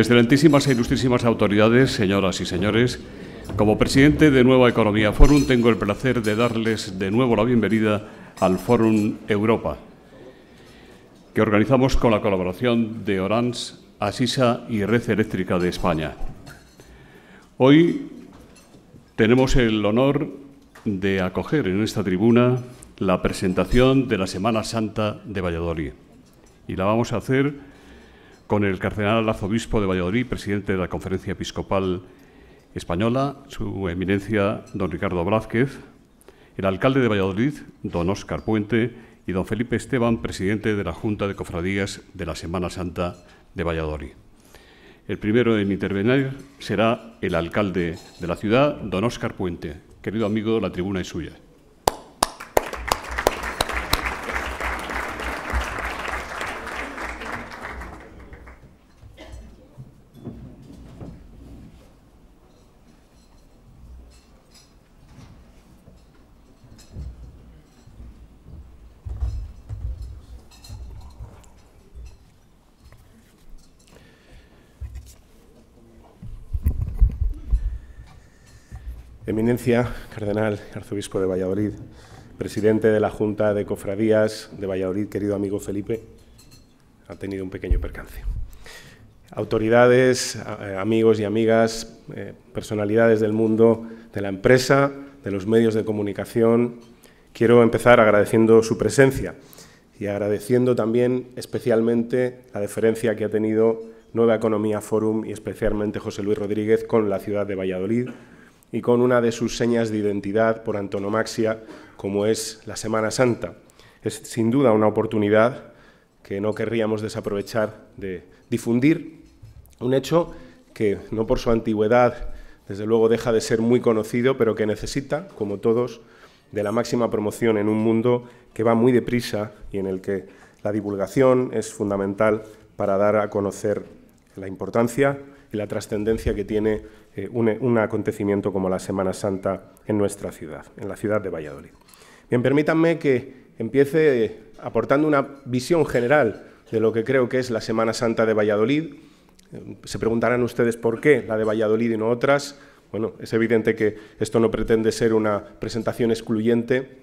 Excelentísimas e ilustrísimas autoridades, señoras y señores, como presidente de Nueva Economía Forum tengo el placer de darles de nuevo la bienvenida al Forum Europa, que organizamos con la colaboración de Orange, Asisa y Red Eléctrica de España. Hoy tenemos el honor de acoger en esta tribuna la presentación de la Semana Santa de Valladolid y la vamos a hacer con el cardenal arzobispo de Valladolid, presidente de la Conferencia Episcopal Española, su eminencia don Ricardo Blázquez, el alcalde de Valladolid, don Óscar Puente, y don Felipe Esteban, presidente de la Junta de Cofradías de la Semana Santa de Valladolid. El primero en intervenir será el alcalde de la ciudad, don Óscar Puente. Querido amigo, la tribuna es suya. Eminencia, Cardenal, Arzobispo de Valladolid, presidente de la Junta de Cofradías de Valladolid, querido amigo Felipe, ha tenido un pequeño percance. Autoridades, eh, amigos y amigas, eh, personalidades del mundo, de la empresa, de los medios de comunicación, quiero empezar agradeciendo su presencia y agradeciendo también especialmente la deferencia que ha tenido Nueva Economía Forum y especialmente José Luis Rodríguez con la ciudad de Valladolid y con una de sus señas de identidad por antonomaxia, como es la Semana Santa. Es sin duda una oportunidad que no querríamos desaprovechar de difundir un hecho que, no por su antigüedad, desde luego deja de ser muy conocido, pero que necesita, como todos, de la máxima promoción en un mundo que va muy deprisa y en el que la divulgación es fundamental para dar a conocer la importancia y la trascendencia que tiene eh, un, eh, un, acontecimiento como la Semana Santa en nuestra ciudad, en la ciudad de Valladolid. Bien, permítanme que empiece eh, aportando una visión general de lo que creo que es la Semana Santa de Valladolid. Se preguntarán ustedes por qué la de Valladolid y no otras. Bueno, es evidente que esto no pretende ser una presentación excluyente.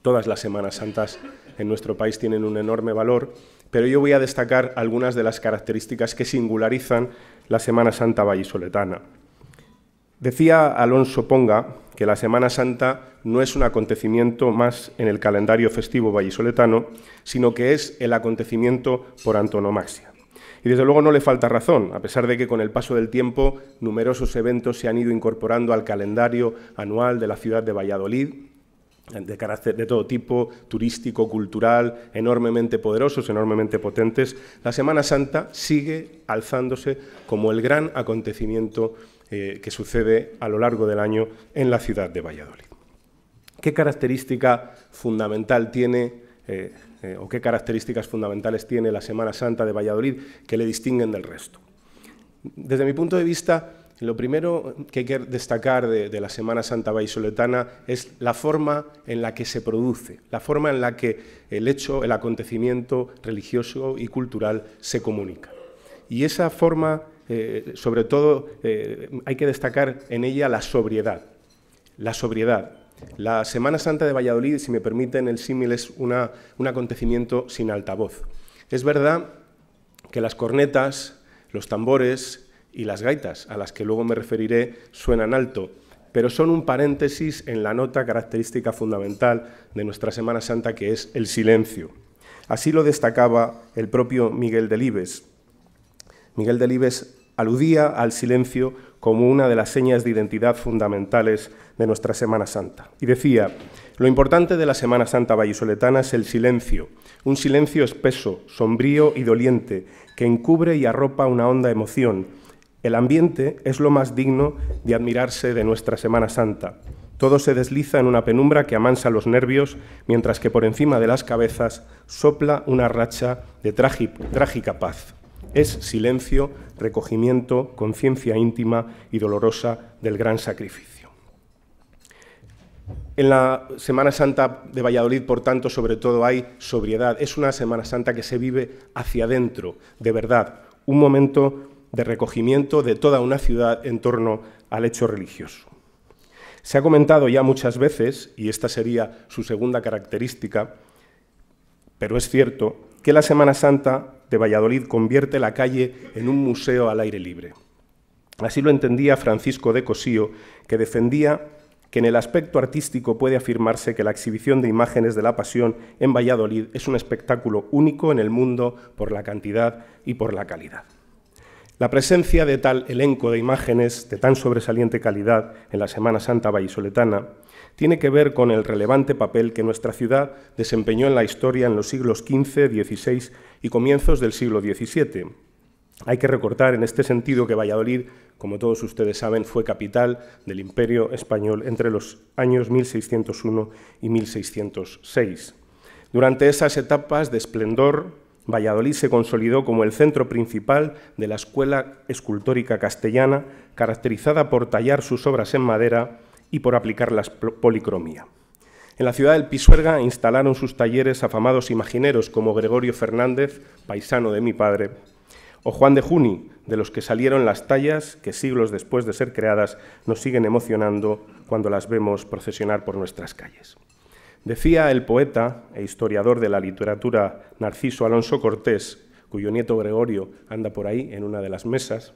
Todas las Semanas Santas en nuestro país tienen un enorme valor, pero yo voy a destacar algunas de las características que singularizan la Semana Santa vallisoletana. Decía Alonso Ponga que la Semana Santa no es un acontecimiento más en el calendario festivo vallisoletano, sino que es el acontecimiento por antonomasia. Y desde luego no le falta razón, a pesar de que con el paso del tiempo numerosos eventos se han ido incorporando al calendario anual de la ciudad de Valladolid, de carácter de todo tipo, turístico, cultural, enormemente poderosos, enormemente potentes, la Semana Santa sigue alzándose como el gran acontecimiento eh, que sucede a lo largo del año en la ciudad de Valladolid. ¿Qué característica fundamental tiene eh, eh, o qué características fundamentales tiene la Semana Santa de Valladolid que le distinguen del resto? Desde mi punto de vista, lo primero que hay que destacar de, la Semana Santa Vallisoletana es la forma en la que se produce, la forma en la que el hecho, el acontecimiento religioso y cultural se comunica. Y esa forma eh, sobre todo eh, hay que destacar en ella la sobriedad. La sobriedad. La Semana Santa de Valladolid, si me permiten el símil, es un acontecimiento sin altavoz. Es verdad que las cornetas, los tambores y las gaitas, a las que luego me referiré, suenan alto, pero son un paréntesis en la nota característica fundamental de nuestra Semana Santa, que es el silencio. Así lo destacaba el propio Miguel Delibes Miguel Delibes aludía al silencio como una de las señas de identidad fundamentales de nuestra Semana Santa. Y decía, lo importante de la Semana Santa vallisoletana es el silencio, un silencio espeso, sombrío y doliente, que encubre y arropa una honda emoción. El ambiente es lo más digno de admirarse de nuestra Semana Santa. Todo se desliza en una penumbra que amansa los nervios, mientras que por encima de las cabezas sopla una racha de trágica paz. Es silencio, recogimiento, conciencia íntima y dolorosa del gran sacrificio. En la Semana Santa de Valladolid, por tanto, sobre todo hay sobriedad. Es una Semana Santa que se vive hacia adentro, de verdad, un momento de recogimiento de toda una ciudad en torno al hecho religioso. Se ha comentado ya muchas veces, y esta sería su segunda característica, pero es cierto que la Semana Santa de Valladolid convierte la calle en un museo al aire libre. Así lo entendía Francisco de Cosío, que defendía que en el aspecto artístico puede afirmarse que la exhibición de imágenes de la pasión en Valladolid es un espectáculo único en el mundo por la cantidad y por la calidad. La presencia de tal elenco de imágenes de tan sobresaliente calidad en la Semana Santa vallisoletana tiene que ver con el relevante papel que nuestra ciudad desempeñó en la historia en los siglos XV, XVI y comienzos del siglo XVII. Hay que recordar en este sentido que Valladolid, como todos ustedes saben, fue capital del Imperio Español entre los años 1601 y 1606. Durante esas etapas de esplendor, Valladolid se consolidó como el centro principal de la escuela escultórica castellana, caracterizada por tallar sus obras en madera y por aplicar la policromía. En la ciudad del Pisuerga instalaron sus talleres afamados imagineros como Gregorio Fernández, paisano de mi padre, o Juan de Juni, de los que salieron las tallas que siglos después de ser creadas nos siguen emocionando cuando las vemos procesionar por nuestras calles. Decía el poeta e historiador de la literatura Narciso Alonso Cortés, cuyo nieto Gregorio anda por ahí en una de las mesas,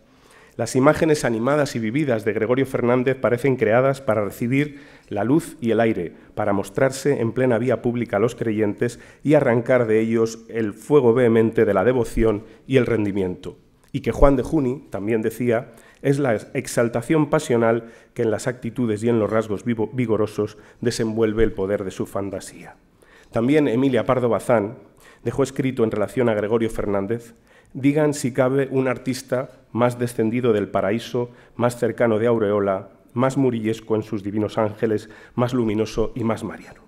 las imágenes animadas y vividas de Gregorio Fernández parecen creadas para recibir la luz y el aire, para mostrarse en plena vía pública a los creyentes y arrancar de ellos el fuego vehemente de la devoción y el rendimiento. Y que Juan de Juni también decía, es la exaltación pasional que en las actitudes y en los rasgos vigorosos desenvuelve el poder de su fantasía. También Emilia Pardo Bazán dejó escrito en relación a Gregorio Fernández, digan si cabe un artista más descendido del paraíso, más cercano de aureola, más murillesco en sus divinos ángeles, más luminoso y más mariano.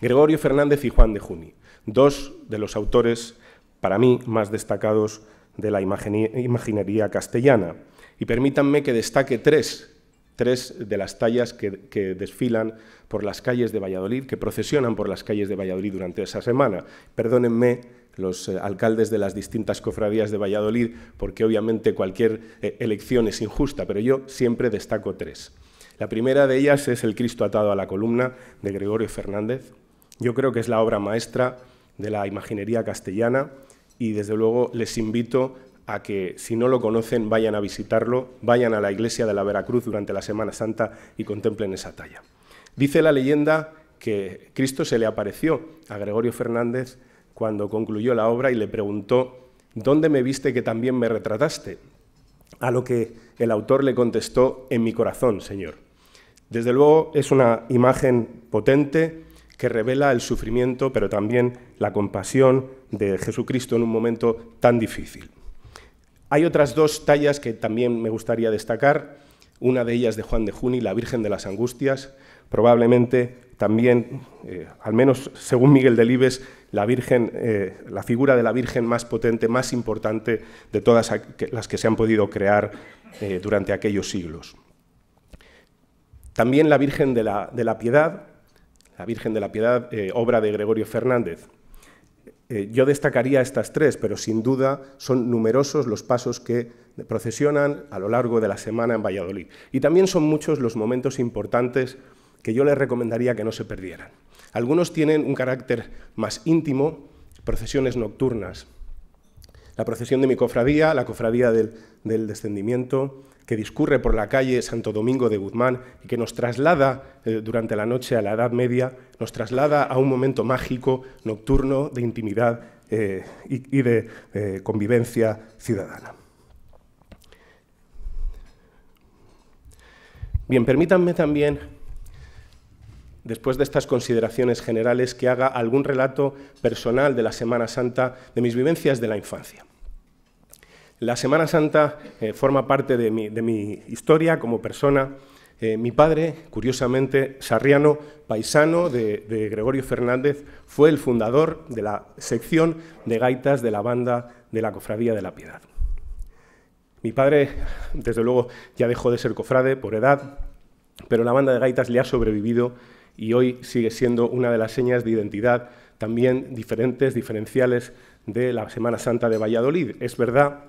Gregorio Fernández y Juan de Juni, dos de los autores, para mí, más destacados de la imaginería castellana. Y permítanme que destaque tres, tres de las tallas que, que, desfilan por las calles de Valladolid, que procesionan por las calles de Valladolid durante esa semana. Perdónenme los eh, alcaldes de las distintas cofradías de Valladolid, porque obviamente cualquier eh, elección es injusta, pero yo siempre destaco tres. La primera de ellas es El Cristo atado a la columna de Gregorio Fernández. Yo creo que es la obra maestra de la imaginería castellana y desde luego les invito a que si no lo conocen vayan a visitarlo, vayan a la iglesia de la Veracruz durante la Semana Santa y contemplen esa talla. Dice la leyenda que Cristo se le apareció a Gregorio Fernández cuando concluyó la obra y le preguntó, ¿dónde me viste que también me retrataste? A lo que el autor le contestó, en mi corazón, Señor. Desde luego es una imagen potente que revela el sufrimiento, pero también la compasión de Jesucristo en un momento tan difícil. Hay otras dos tallas que también me gustaría destacar una de ellas de Juan de Juni, la Virgen de las Angustias, probablemente también, eh, al menos según Miguel Delibes, la, Virgen, eh, la figura de la Virgen más potente, más importante de todas las que se han podido crear eh, durante aquellos siglos. También la Virgen la, de la Piedad, la Virgen de la Piedad, obra de Gregorio Fernández. yo destacaría estas tres, pero sin duda son numerosos los pasos que procesionan a lo largo de la semana en Valladolid. Y también son muchos los momentos importantes que yo les recomendaría que no se perdieran. Algunos tienen un carácter más íntimo, procesiones nocturnas. La procesión de mi cofradía, la cofradía del, descendimiento, que discurre por la calle Santo Domingo de Guzmán y que nos traslada eh, durante la noche a la Edad Media, nos traslada a un momento mágico, nocturno, de intimidad eh, y, de eh, convivencia ciudadana. Bien, permítanme también, después de estas consideraciones generales, que haga algún relato personal de la Semana Santa, de mis vivencias de la infancia. La Semana Santa eh, forma parte de mi, historia como persona. Eh, mi padre, curiosamente, sarriano, paisano de, Gregorio Fernández, fue el fundador de la sección de gaitas de la banda de la Cofradía de la Piedad. Mi padre, desde luego, ya dejó de ser cofrade por edad, pero la banda de gaitas le ha sobrevivido y hoy sigue siendo una de las señas de identidad también diferentes, diferenciales de la Semana Santa de Valladolid. Es verdad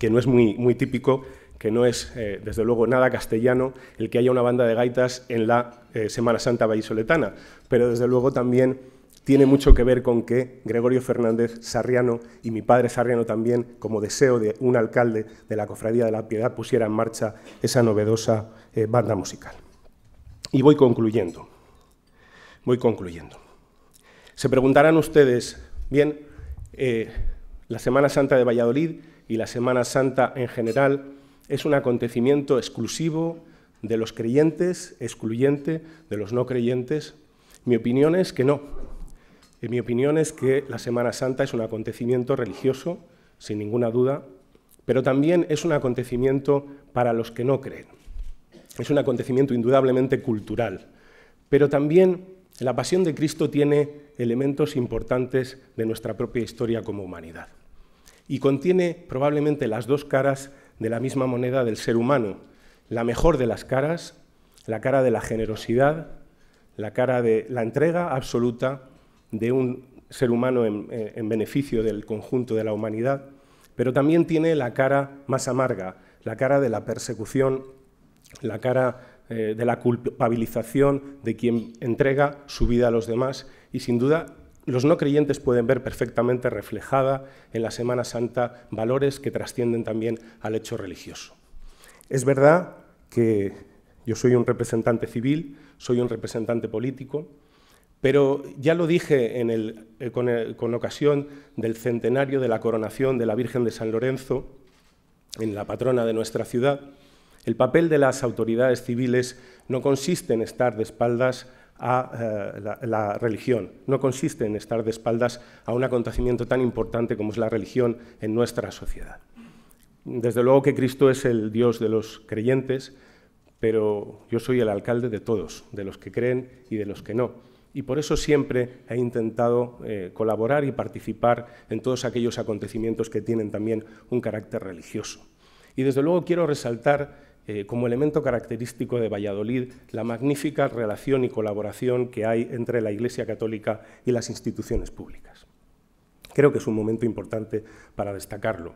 que no es muy, muy típico, que no es, eh, desde luego, nada castellano el que haya una banda de gaitas en la eh, Semana Santa vallisoletana, pero desde luego también tiene mucho que ver con que Gregorio Fernández Sarriano y mi padre Sarriano también, como deseo de un alcalde de la Cofradía de la Piedad, pusiera en marcha esa novedosa eh, banda musical. Y voy concluyendo, voy concluyendo. Se preguntarán ustedes, bien, eh, la Semana Santa de Valladolid y la Semana Santa en general es un acontecimiento exclusivo de los creyentes, excluyente de los no creyentes. Mi opinión es que no, mi opinión es que la Semana Santa es un acontecimiento religioso, sin ninguna duda, pero también es un acontecimiento para los que no creen. Es un acontecimiento indudablemente cultural, pero también la pasión de Cristo tiene elementos importantes de nuestra propia historia como humanidad y contiene probablemente las dos caras de la misma moneda del ser humano, la mejor de las caras, la cara de la generosidad, la cara de la entrega absoluta de un ser humano eh, en, beneficio del conjunto de la humanidad, pero también tiene la cara más amarga, la cara de la persecución, la cara eh, de la culpabilización de quien entrega su vida a los demás y sin duda los no creyentes pueden ver perfectamente reflejada en la Semana Santa valores que trascienden también al hecho religioso. Es verdad que yo soy un representante civil, soy un representante político, pero ya lo dije eh, con, ocasión del centenario de la coronación de la Virgen de San Lorenzo, en la patrona de nuestra ciudad, el papel de las autoridades civiles no consiste en estar de espaldas a eh, la, religión, no consiste en estar de espaldas a un acontecimiento tan importante como es la religión en nuestra sociedad. Desde luego que Cristo es el Dios de los creyentes, pero yo soy el alcalde de todos, de los que creen y de los que no y por eso siempre he intentado eh, colaborar y participar en todos aquellos acontecimientos que tienen también un carácter religioso. Y desde luego quiero resaltar eh, como elemento característico de Valladolid la magnífica relación y colaboración que hay entre la Iglesia Católica y las instituciones públicas. Creo que es un momento importante para destacarlo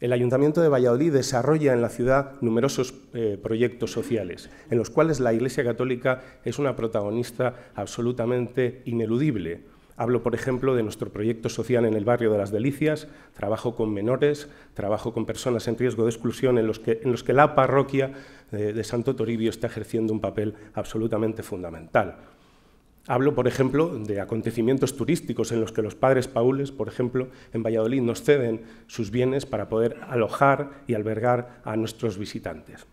el Ayuntamiento de Valladolid desarrolla en la ciudad numerosos eh, proyectos sociales, en los cuales la Iglesia Católica es una protagonista absolutamente ineludible. Hablo, por ejemplo, de nuestro proyecto social en el barrio de las Delicias, trabajo con menores, trabajo con personas en riesgo de exclusión, en los que, la parroquia eh, de Santo Toribio está ejerciendo un papel absolutamente fundamental. Hablo, por ejemplo, de acontecimientos turísticos en los que los padres paules, por ejemplo, en Valladolid nos ceden sus bienes para poder alojar y albergar a nuestros visitantes.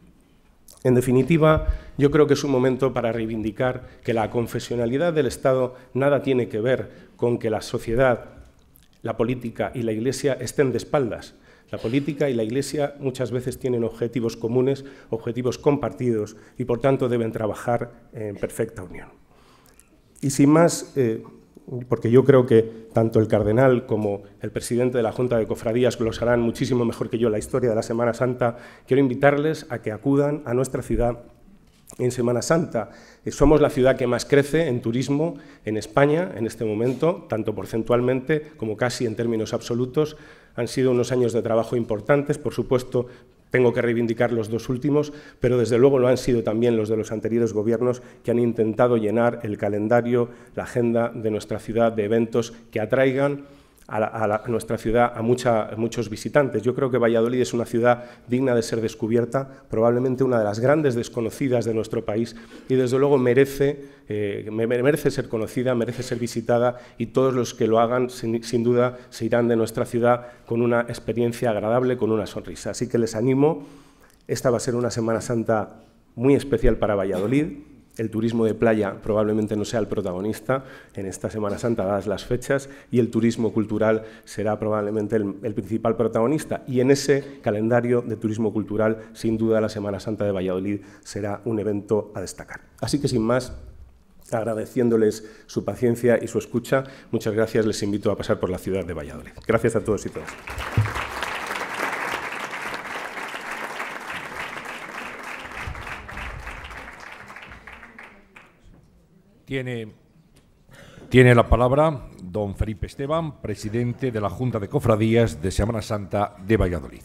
En definitiva, yo creo que es un momento para reivindicar que la confesionalidad del Estado nada tiene que ver con que la sociedad, la política y la Iglesia estén de espaldas. La política y la Iglesia muchas veces tienen objetivos comunes, objetivos compartidos y por tanto deben trabajar en perfecta unión. Y sin más, eh, porque yo creo que tanto el cardenal como el presidente de la Junta de Cofradías glosarán muchísimo mejor que yo la historia de la Semana Santa, quiero invitarles a que acudan a nuestra ciudad en Semana Santa. Eh, somos la ciudad que más crece en turismo en España en este momento, tanto porcentualmente como casi en términos absolutos. Han sido unos años de trabajo importantes, por supuesto, tengo que reivindicar los dos últimos, pero desde luego lo han sido también los de los anteriores gobiernos que han intentado llenar el calendario, la agenda de nuestra ciudad de eventos que atraigan a, nuestra ciudad a, muchos visitantes. Yo creo que Valladolid es una ciudad digna de ser descubierta, probablemente una de las grandes desconocidas de nuestro país y desde luego merece, eh, merece ser conocida, merece ser visitada y todos los que lo hagan sin duda se irán de nuestra ciudad con una experiencia agradable, con una sonrisa. Así que les animo, esta va a ser una Semana Santa muy especial para Valladolid el turismo de playa probablemente no sea el protagonista en esta Semana Santa, dadas las fechas, y el turismo cultural será probablemente el, principal protagonista. Y en ese calendario de turismo cultural, sin duda, la Semana Santa de Valladolid será un evento a destacar. Así que, sin más, agradeciéndoles su paciencia y su escucha, muchas gracias, les invito a pasar por la ciudad de Valladolid. Gracias a todos y todas. Tiene, tiene la palabra don Felipe Esteban, presidente de la Junta de Cofradías de Semana Santa de Valladolid.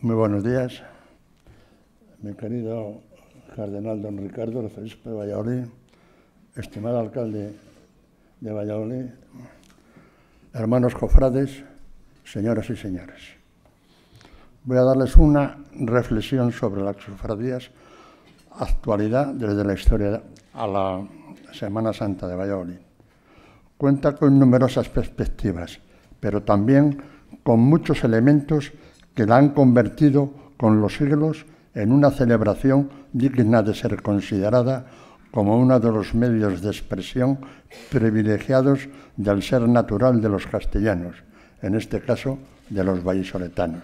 Muy buenos días, mi querido cardenal don Ricardo, arzobispo de Valladolid, estimado alcalde de Valladolid, hermanos cofrades, señoras y señores. Voy a darles una reflexión sobre las cofradías actualidad desde la historia a la Semana Santa de Valladolid. Cuenta con numerosas perspectivas, pero también con muchos elementos que la han convertido con los siglos en una celebración digna de ser considerada como uno de los medios de expresión privilegiados del ser natural de los castellanos, en este caso de los vallisoletanos.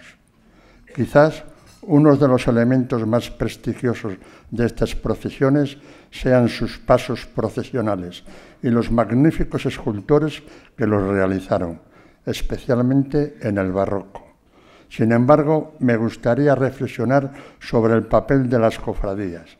Quizás uno de los elementos más prestigiosos de estas procesiones sean sus pasos procesionales y los magníficos escultores que los realizaron, especialmente en el barroco. Sin embargo, me gustaría reflexionar sobre el papel de las cofradías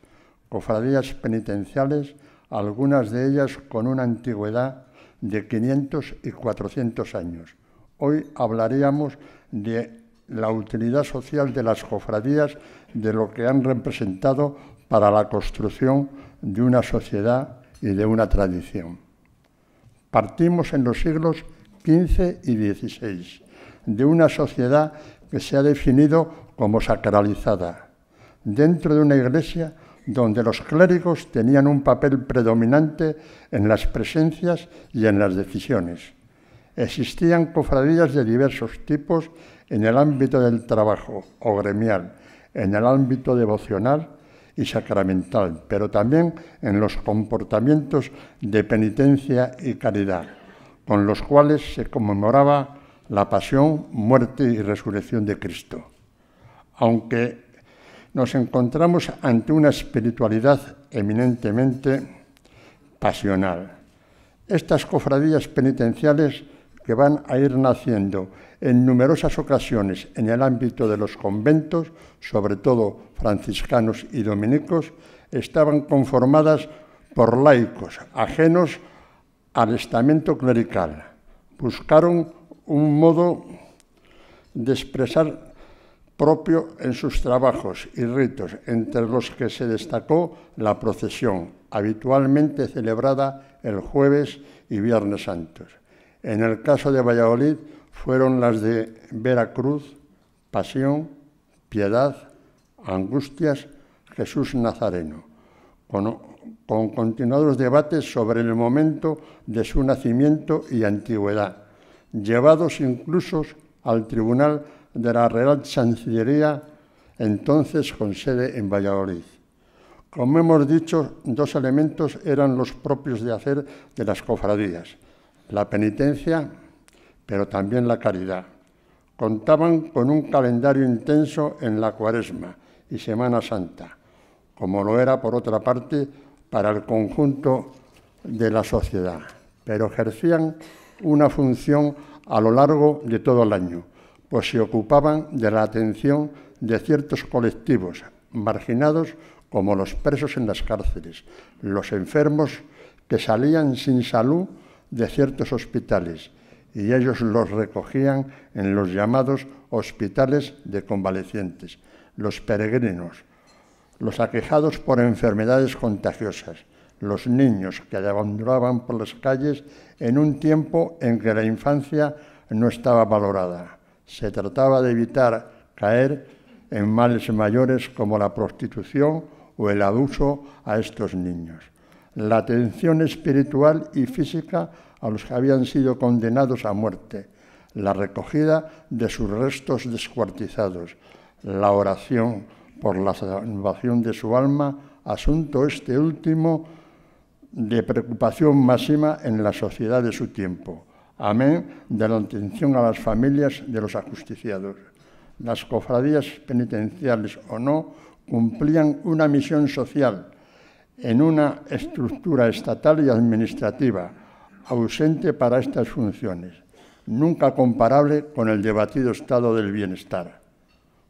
cofradías penitenciales, algunas de ellas con una antigüedad de 500 y 400 años. Hoy hablaríamos de la utilidad social de las cofradías, de lo que han representado para la construcción de una sociedad y de una tradición. Partimos en los siglos XV y XVI de una sociedad que se ha definido como sacralizada. Dentro de una iglesia donde los clérigos tenían un papel predominante en las presencias y en las decisiones. Existían cofradías de diversos tipos en el ámbito del trabajo o gremial, en el ámbito devocional y sacramental, pero también en los comportamientos de penitencia y caridad, con los cuales se conmemoraba la pasión, muerte y resurrección de Cristo. Aunque nos encontramos ante una espiritualidad eminentemente pasional. Estas cofradías penitenciales que van a ir naciendo en numerosas ocasiones en el ámbito de los conventos, sobre todo franciscanos y dominicos, estaban conformadas por laicos ajenos al estamento clerical. Buscaron un modo de expresar propio en sus trabajos y ritos, entre los que se destacó la procesión, habitualmente celebrada el jueves y viernes santos. En el caso de Valladolid fueron las de Veracruz, Pasión, Piedad, Angustias, Jesús Nazareno, con, con continuados debates sobre el momento de su nacimiento y antigüedad, llevados incluso al tribunal de la Real Chancillería, entonces con sede en Valladolid. Como hemos dicho, dos elementos eran los propios de hacer de las cofradías, la penitencia, pero también la caridad. Contaban con un calendario intenso en la cuaresma y Semana Santa, como lo era, por otra parte, para el conjunto de la sociedad, pero ejercían una función a lo largo de todo el año, pues se ocupaban de la atención de ciertos colectivos marginados como los presos en las cárceles, los enfermos que salían sin salud de ciertos hospitales y ellos los recogían en los llamados hospitales de convalecientes, los peregrinos, los aquejados por enfermedades contagiosas, los niños que abandonaban por las calles en un tiempo en que la infancia no estaba valorada se trataba de evitar caer en males mayores como la prostitución o el abuso a estos niños. La atención espiritual y física a los que habían sido condenados a muerte, la recogida de sus restos descuartizados, la oración por la salvación de su alma, asunto este último de preocupación máxima en la sociedad de su tiempo amén de la atención a las familias de los ajusticiados. Las cofradías penitenciales o no cumplían una misión social en una estructura estatal y administrativa ausente para estas funciones, nunca comparable con el debatido estado del bienestar.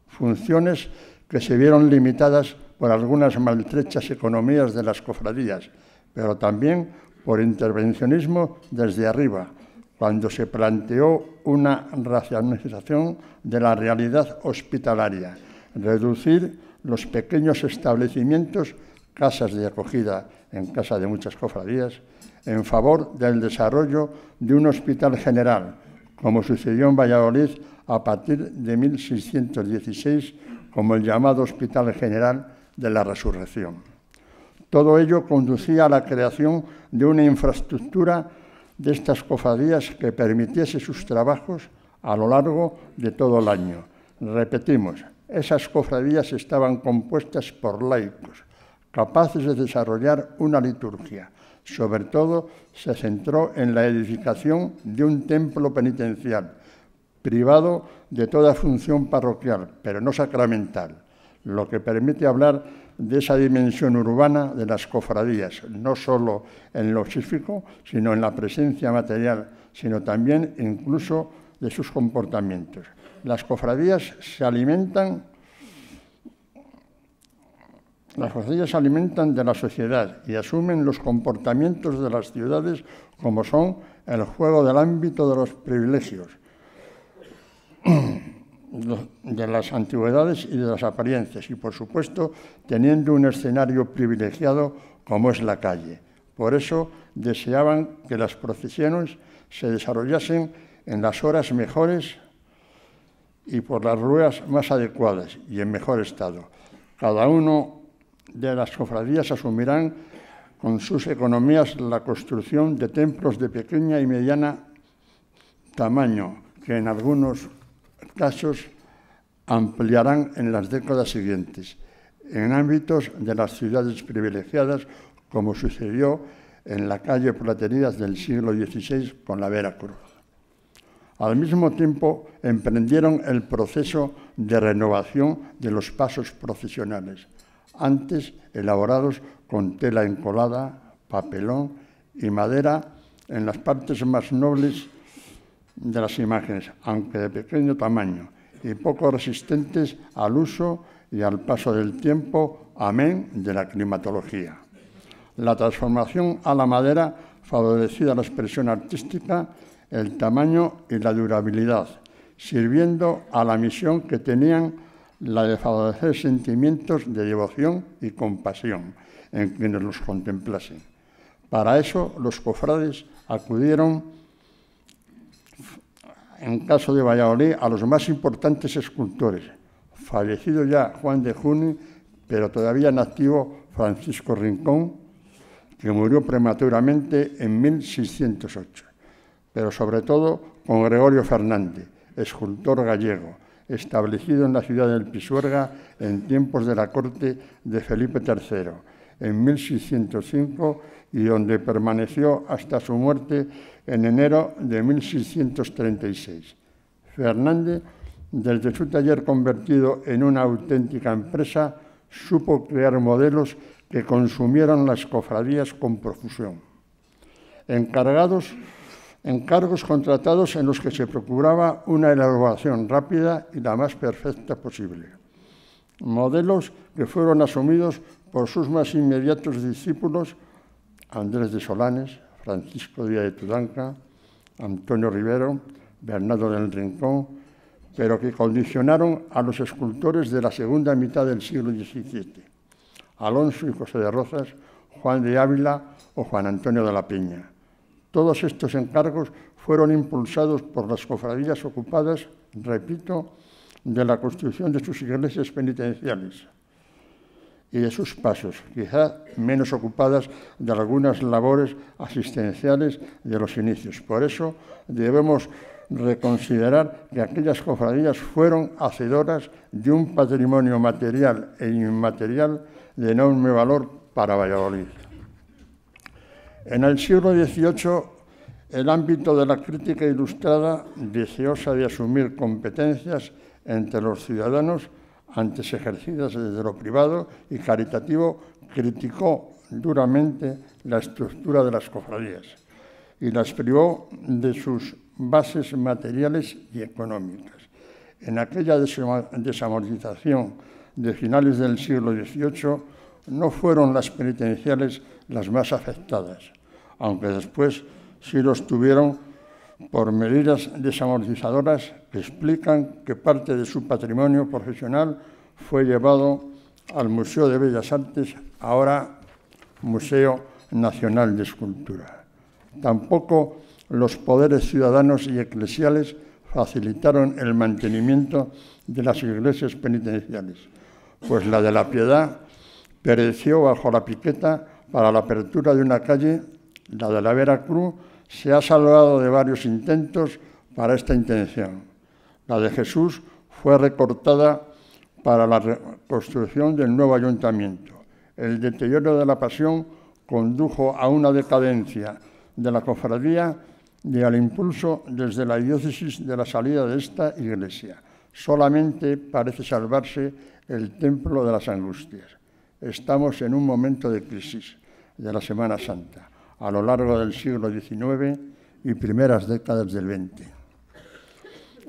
Funciones que se vieron limitadas por algunas maltrechas economías de las cofradías, pero también por intervencionismo desde arriba, cuando se planteó una racionalización de la realidad hospitalaria, reducir los pequeños establecimientos, casas de acogida en casa de muchas cofradías, en favor del desarrollo de un hospital general, como sucedió en Valladolid a partir de 1616, como el llamado Hospital General de la Resurrección. Todo ello conducía a la creación de una infraestructura de estas cofradías que permitiese sus trabajos a lo largo de todo el año. Repetimos, esas cofradías estaban compuestas por laicos, capaces de desarrollar una liturgia. Sobre todo se centró en la edificación de un templo penitencial, privado de toda función parroquial, pero no sacramental, lo que permite hablar de esa dimensión urbana de las cofradías, no solo en lo físico, sino en la presencia material, sino también incluso de sus comportamientos. Las cofradías se alimentan las cofradías se alimentan de la sociedad y asumen los comportamientos de las ciudades como son el juego del ámbito de los privilegios. de las antigüedades y de las apariencias y, por supuesto, teniendo un escenario privilegiado como es la calle. Por eso deseaban que las procesiones se desarrollasen en las horas mejores y por las ruedas más adecuadas y en mejor estado. Cada uno de las cofradías asumirán con sus economías la construcción de templos de pequeña y mediana tamaño, que en algunos casos ampliarán en las décadas siguientes, en ámbitos de las ciudades privilegiadas, como sucedió en la calle Platerías del siglo XVI con la Veracruz. Al mismo tiempo, emprendieron el proceso de renovación de los pasos profesionales, antes elaborados con tela encolada, papelón y madera en las partes más nobles de las imágenes, aunque de pequeño tamaño, y poco resistentes al uso y al paso del tiempo, amén de la climatología. La transformación a la madera favorecía la expresión artística, el tamaño y la durabilidad, sirviendo a la misión que tenían la de favorecer sentimientos de devoción y compasión en quienes los contemplasen. Para eso los cofrades acudieron en caso de Valladolid, a los más importantes escultores. Fallecido ya Juan de Juni, pero todavía nativo Francisco Rincón, que murió prematuramente en 1608. Pero sobre todo con Gregorio Fernández, escultor gallego, establecido en la ciudad del Pisuerga en tiempos de la corte de Felipe III, en 1605 y donde permaneció hasta su muerte en enero de 1636. Fernández, desde su taller convertido en una auténtica empresa, supo crear modelos que consumieron las cofradías con profusión. Encargados, encargos contratados en los que se procuraba una elaboración rápida y la más perfecta posible. Modelos que fueron asumidos por sus más inmediatos discípulos, Andrés de Solanes, Francisco Díaz de Tudanca, Antonio Rivero, Bernardo del Rincón, pero que condicionaron a los escultores de la segunda mitad del siglo XVII, Alonso y José de Rozas, Juan de Ávila o Juan Antonio de la Peña. Todos estos encargos fueron impulsados por las cofradías ocupadas, repito, de la construcción de sus iglesias penitenciales y de sus pasos, quizá menos ocupadas de algunas labores asistenciales de los inicios. Por eso debemos reconsiderar que aquellas cofradías fueron hacedoras de un patrimonio material e inmaterial de enorme valor para Valladolid. En el siglo XVIII, el ámbito de la crítica ilustrada, deseosa de asumir competencias entre los ciudadanos, antes ejercidas desde lo privado y caritativo, criticó duramente la estructura de las cofradías y las privó de sus bases materiales y económicas. En aquella desamortización de finales del siglo XVIII no fueron las penitenciales las más afectadas, aunque después sí los tuvieron por medidas desamortizadoras que explican que parte de su patrimonio profesional fue llevado al Museo de Bellas Artes, ahora Museo Nacional de Escultura. Tampoco los poderes ciudadanos y eclesiales facilitaron el mantenimiento de las iglesias penitenciales, pues la de la piedad pereció bajo la piqueta para la apertura de una calle, la de la Veracruz, se ha salvado de varios intentos para esta intención. La de Jesús fue recortada para la construcción del nuevo ayuntamiento. El deterioro de la pasión condujo a una decadencia de la cofradía y al impulso desde la diócesis de la salida de esta iglesia. Solamente parece salvarse el templo de las angustias. Estamos en un momento de crisis de la Semana Santa a lo largo del siglo XIX y primeras décadas del XX.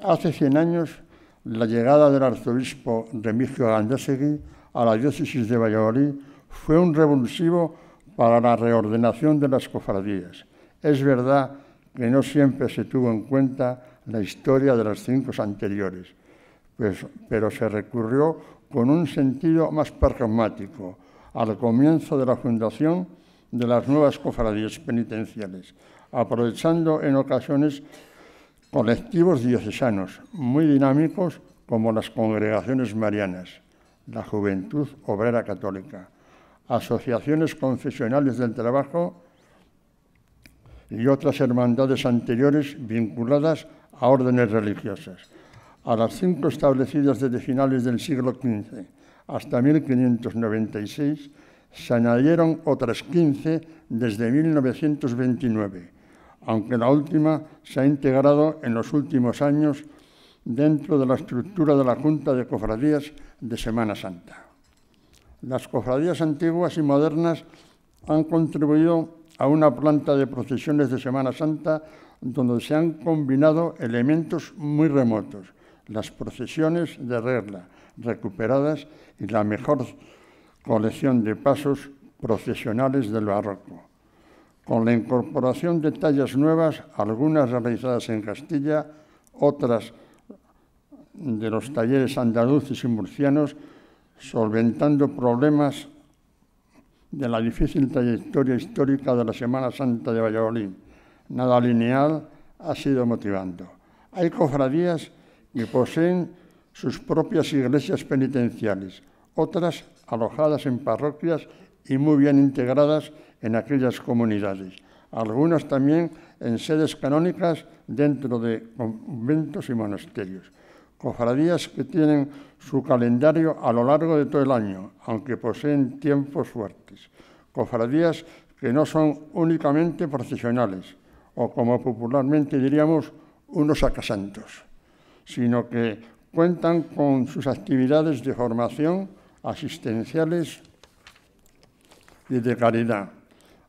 Hace 100 años, la llegada del arzobispo Remigio Gandesegui... a la diócesis de Valladolid fue un revulsivo para la reordenación de las cofradías. Es verdad que no siempre se tuvo en cuenta la historia de las cinco anteriores, pues, pero se recurrió con un sentido más pragmático. Al comienzo de la fundación, de las nuevas cofradías penitenciales, aprovechando en ocasiones colectivos diocesanos muy dinámicos como las congregaciones marianas, la Juventud Obrera Católica, asociaciones confesionales del trabajo y otras hermandades anteriores vinculadas a órdenes religiosas, a las cinco establecidas desde finales del siglo XV hasta 1596 se añadieron otras 15 desde 1929, aunque la última se ha integrado en los últimos años dentro de la estructura de la Junta de Cofradías de Semana Santa. Las cofradías antiguas y modernas han contribuido a una planta de procesiones de Semana Santa donde se han combinado elementos muy remotos, las procesiones de regla recuperadas y la mejor colección de pasos procesionales del barroco, con la incorporación de tallas nuevas, algunas realizadas en Castilla, otras de los talleres andaluces y murcianos, solventando problemas de la difícil trayectoria histórica de la Semana Santa de Valladolid. Nada lineal ha sido motivando. Hay cofradías que poseen sus propias iglesias penitenciales, otras alojadas en parroquias y muy bien integradas en aquellas comunidades, algunas también en sedes canónicas dentro de conventos y monasterios. Cofradías que tienen su calendario a lo largo de todo el año, aunque poseen tiempos fuertes. Cofradías que no son únicamente profesionales o como popularmente diríamos, unos sacasantos, sino que cuentan con sus actividades de formación, asistenciales y de caridad,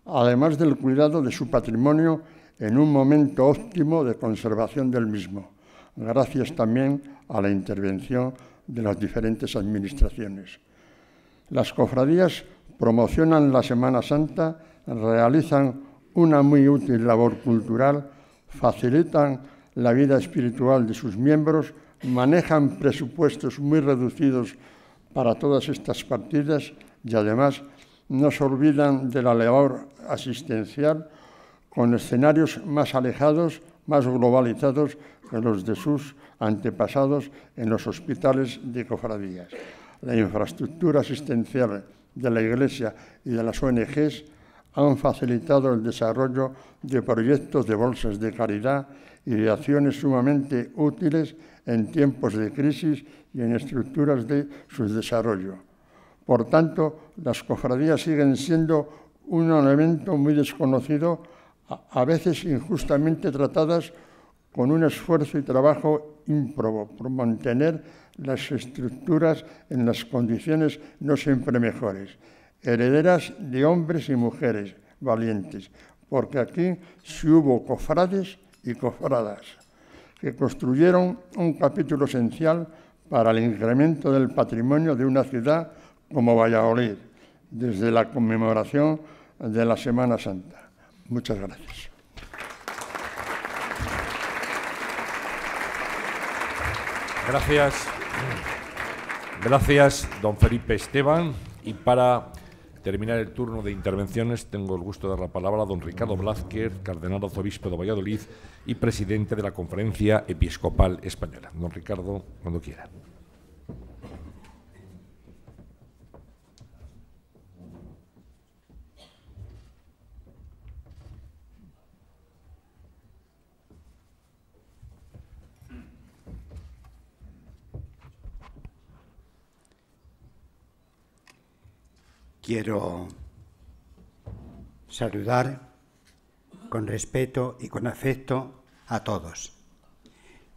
además del cuidado de su patrimonio en un momento óptimo de conservación del mismo, gracias también a la intervención de las diferentes administraciones. Las cofradías promocionan la Semana Santa, realizan una muy útil labor cultural, facilitan la vida espiritual de sus miembros, manejan presupuestos muy reducidos para todas estas partidas y además no se olvidan de la labor asistencial con escenarios más alejados, más globalizados que los de sus antepasados en los hospitales de cofradías. La infraestructura asistencial de la Iglesia y de las ONGs han facilitado el desarrollo de proyectos de bolsas de caridad y de acciones sumamente útiles en tiempos de crisis y en estructuras de su desarrollo. Por tanto, las cofradías siguen siendo un elemento muy desconocido, a veces injustamente tratadas con un esfuerzo y trabajo ímprobo por mantener las estructuras en las condiciones no siempre mejores, herederas de hombres y mujeres valientes, porque aquí sí hubo cofrades y cofradas que construyeron un capítulo esencial para el incremento del patrimonio de una ciudad como Valladolid, desde la conmemoración de la Semana Santa. Muchas gracias. Gracias. Gracias, don Felipe Esteban. Y para terminar el turno de intervenciones, tengo el gusto de dar la palabra a don Ricardo Blázquez, cardenal arzobispo de Valladolid y presidente de la Conferencia Episcopal Española. Don Ricardo, cuando quiera. Quiero saludar con respeto y con afecto a todos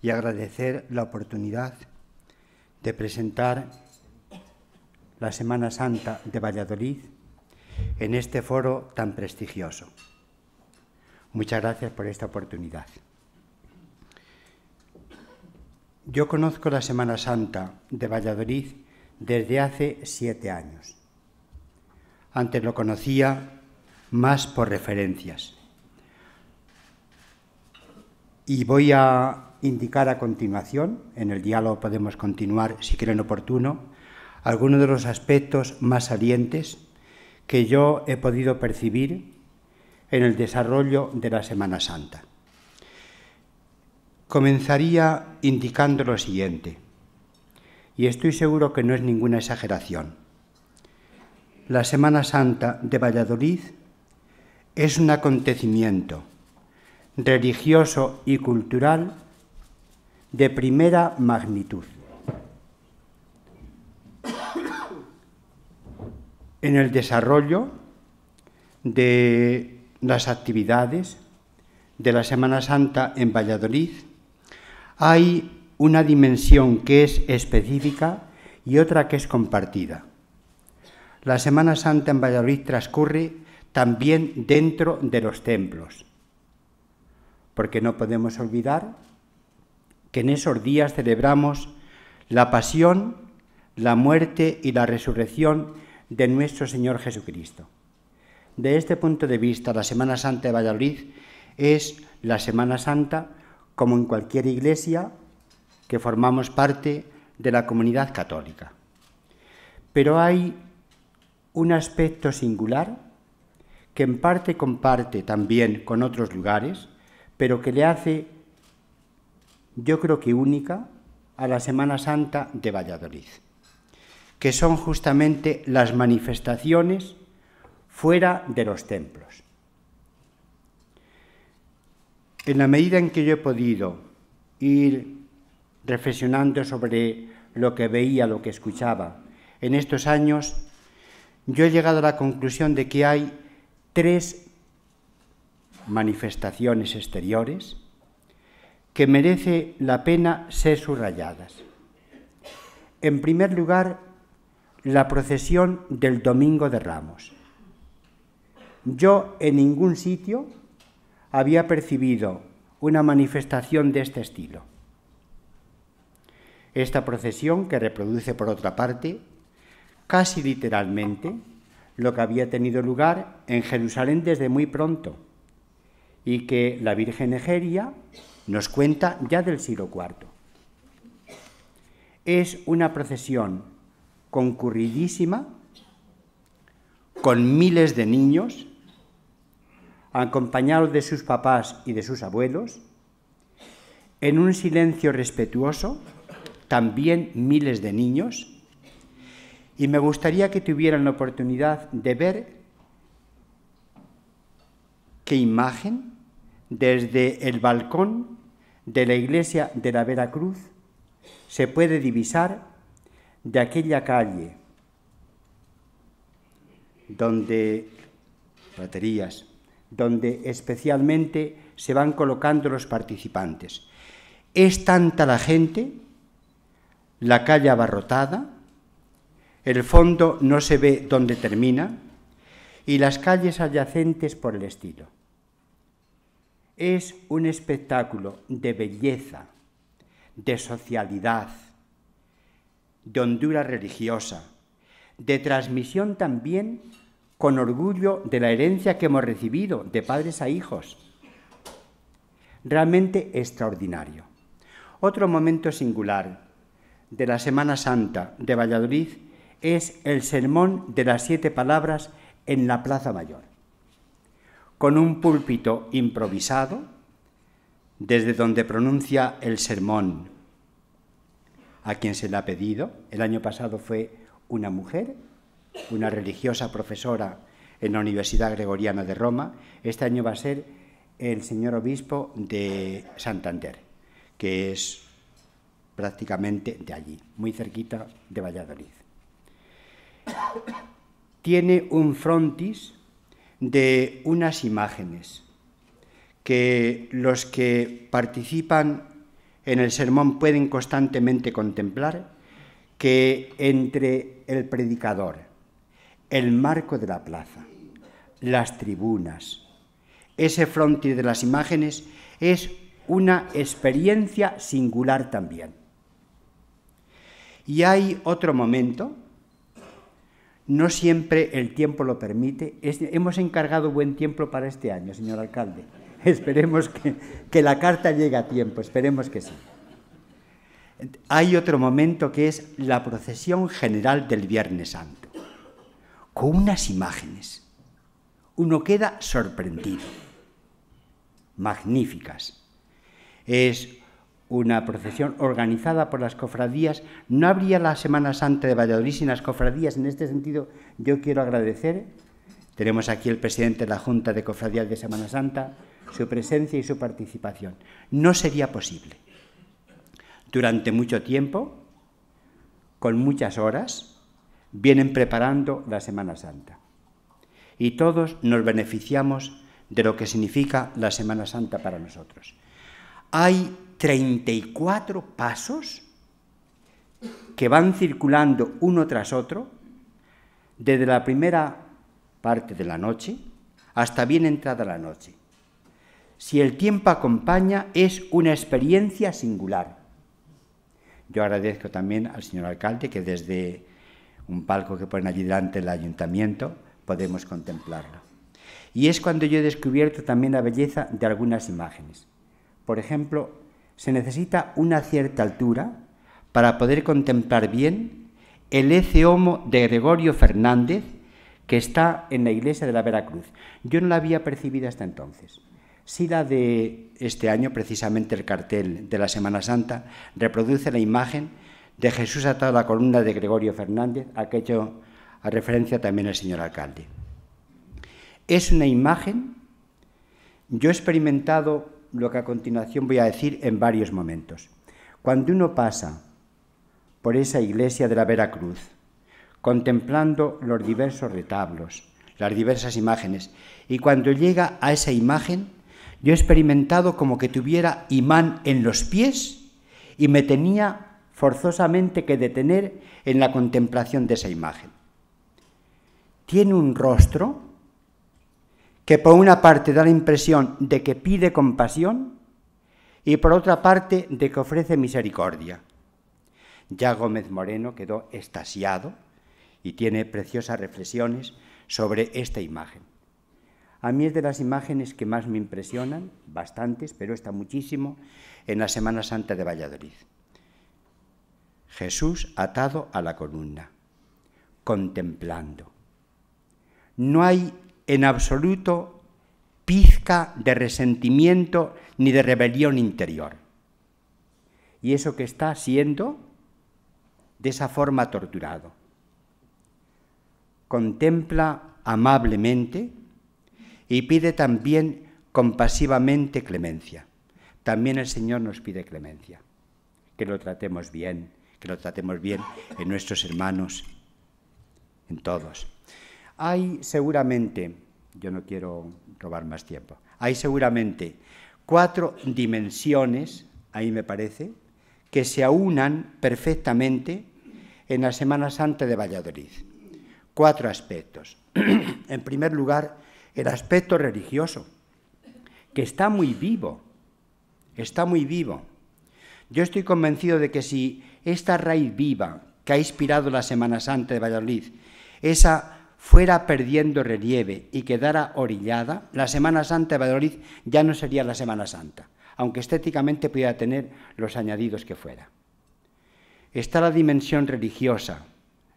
y agradecer la oportunidad de presentar la Semana Santa de Valladolid en este foro tan prestigioso. Muchas gracias por esta oportunidad. Yo conozco la Semana Santa de Valladolid desde hace siete años. Antes lo conocía más por referencias. Y voy a indicar a continuación, en el diálogo podemos continuar si creen oportuno, algunos de los aspectos más salientes que yo he podido percibir en el desarrollo de la Semana Santa. Comenzaría indicando lo siguiente, y estoy seguro que no es ninguna exageración la Semana Santa de Valladolid es un acontecimiento religioso y cultural de primera magnitud. En el desarrollo de las actividades de la Semana Santa en Valladolid hay una dimensión que es específica y otra que es compartida. La Semana Santa en Valladolid transcurre también dentro de los templos, porque no podemos olvidar que en esos días celebramos la pasión, la muerte y la resurrección de nuestro Señor Jesucristo. De este punto de vista, la Semana Santa de Valladolid es la Semana Santa como en cualquier iglesia que formamos parte de la comunidad católica. Pero hay un aspecto singular que en parte comparte también con otros lugares, pero que le hace, yo creo que única, a la Semana Santa de Valladolid, que son justamente las manifestaciones fuera de los templos. En la medida en que yo he podido ir reflexionando sobre lo que veía, lo que escuchaba, en estos años yo he llegado a la conclusión de que hay tres manifestaciones exteriores que merece la pena ser subrayadas. En primer lugar, la procesión del Domingo de Ramos. Yo en ningún sitio había percibido una manifestación de este estilo. Esta procesión, que reproduce por otra parte casi literalmente, lo que había tenido lugar en Jerusalén desde muy pronto y que la Virgen Egeria nos cuenta ya del siglo IV. Es una procesión concurridísima, con miles de niños, acompañados de sus papás y de sus abuelos, en un silencio respetuoso, también miles de niños, y me gustaría que tuvieran la oportunidad de ver qué imagen desde el balcón de la iglesia de la Veracruz se puede divisar de aquella calle donde baterías, donde especialmente se van colocando los participantes. Es tanta la gente, la calle abarrotada, el fondo no se ve dónde termina y las calles adyacentes por el estilo. Es un espectáculo de belleza, de socialidad, de hondura religiosa, de transmisión también con orgullo de la herencia que hemos recibido de padres a hijos. Realmente extraordinario. Otro momento singular de la Semana Santa de Valladolid es el sermón de las siete palabras en la Plaza Mayor, con un púlpito improvisado desde donde pronuncia el sermón a quien se le ha pedido. El año pasado fue una mujer, una religiosa profesora en la Universidad Gregoriana de Roma. Este año va a ser el señor obispo de Santander, que es prácticamente de allí, muy cerquita de Valladolid tiene un frontis de unas imágenes que los que participan en el sermón pueden constantemente contemplar, que entre el predicador, el marco de la plaza, las tribunas, ese frontis de las imágenes es una experiencia singular también. Y hay otro momento no siempre el tiempo lo permite. hemos encargado buen tiempo para este año, señor alcalde. Esperemos que, que la carta llegue a tiempo, esperemos que sí. Hay otro momento que es la procesión general del Viernes Santo, con unas imágenes. Uno queda sorprendido, magníficas. Es una procesión organizada por las cofradías. No habría la Semana Santa de Valladolid sin las cofradías. En este sentido, yo quiero agradecer. Tenemos aquí el presidente de la Junta de Cofradías de Semana Santa, su presencia y su participación. No sería posible. Durante mucho tiempo, con muchas horas, vienen preparando la Semana Santa. Y todos nos beneficiamos de lo que significa la Semana Santa para nosotros. Hay 34 pasos que van circulando uno tras otro, desde la primera parte de la noche hasta bien entrada la noche. Si el tiempo acompaña, es una experiencia singular. Yo agradezco también al señor alcalde que desde un palco que ponen allí delante el ayuntamiento podemos contemplarlo. Y es cuando yo he descubierto también la belleza de algunas imágenes. Por ejemplo, se necesita una cierta altura para poder contemplar bien el ece homo de Gregorio Fernández que está en la iglesia de la Veracruz. Yo no la había percibido hasta entonces. Sí la de este año, precisamente el cartel de la Semana Santa, reproduce la imagen de Jesús atado a la columna de Gregorio Fernández, a que hecho a referencia también el señor alcalde. Es una imagen, yo he experimentado lo que a continuación voy a decir en varios momentos. Cuando uno pasa por esa iglesia de la Veracruz, contemplando los diversos retablos, las diversas imágenes, y cuando llega a esa imagen, yo he experimentado como que tuviera imán en los pies y me tenía forzosamente que detener en la contemplación de esa imagen. Tiene un rostro que por una parte da la impresión de que pide compasión y por otra parte de que ofrece misericordia. Ya Gómez Moreno quedó estasiado y tiene preciosas reflexiones sobre esta imagen. A mí es de las imágenes que más me impresionan, bastantes, pero está muchísimo, en la Semana Santa de Valladolid. Jesús atado a la columna, contemplando. No hay en absoluto pizca de resentimiento ni de rebelión interior. Y eso que está siendo de esa forma torturado. Contempla amablemente y pide también compasivamente clemencia. También el Señor nos pide clemencia, que lo tratemos bien, que lo tratemos bien en nuestros hermanos, en todos. Hay seguramente, yo no quiero robar más tiempo, hay seguramente cuatro dimensiones, ahí me parece, que se aunan perfectamente en la Semana Santa de Valladolid. Cuatro aspectos. en primer lugar, el aspecto religioso, que está muy vivo, está muy vivo. Yo estoy convencido de que si esta raíz viva que ha inspirado la Semana Santa de Valladolid, esa fuera perdiendo relieve y quedara orillada, la Semana Santa de Valladolid ya no sería la Semana Santa, aunque estéticamente pudiera tener los añadidos que fuera. Está la dimensión religiosa,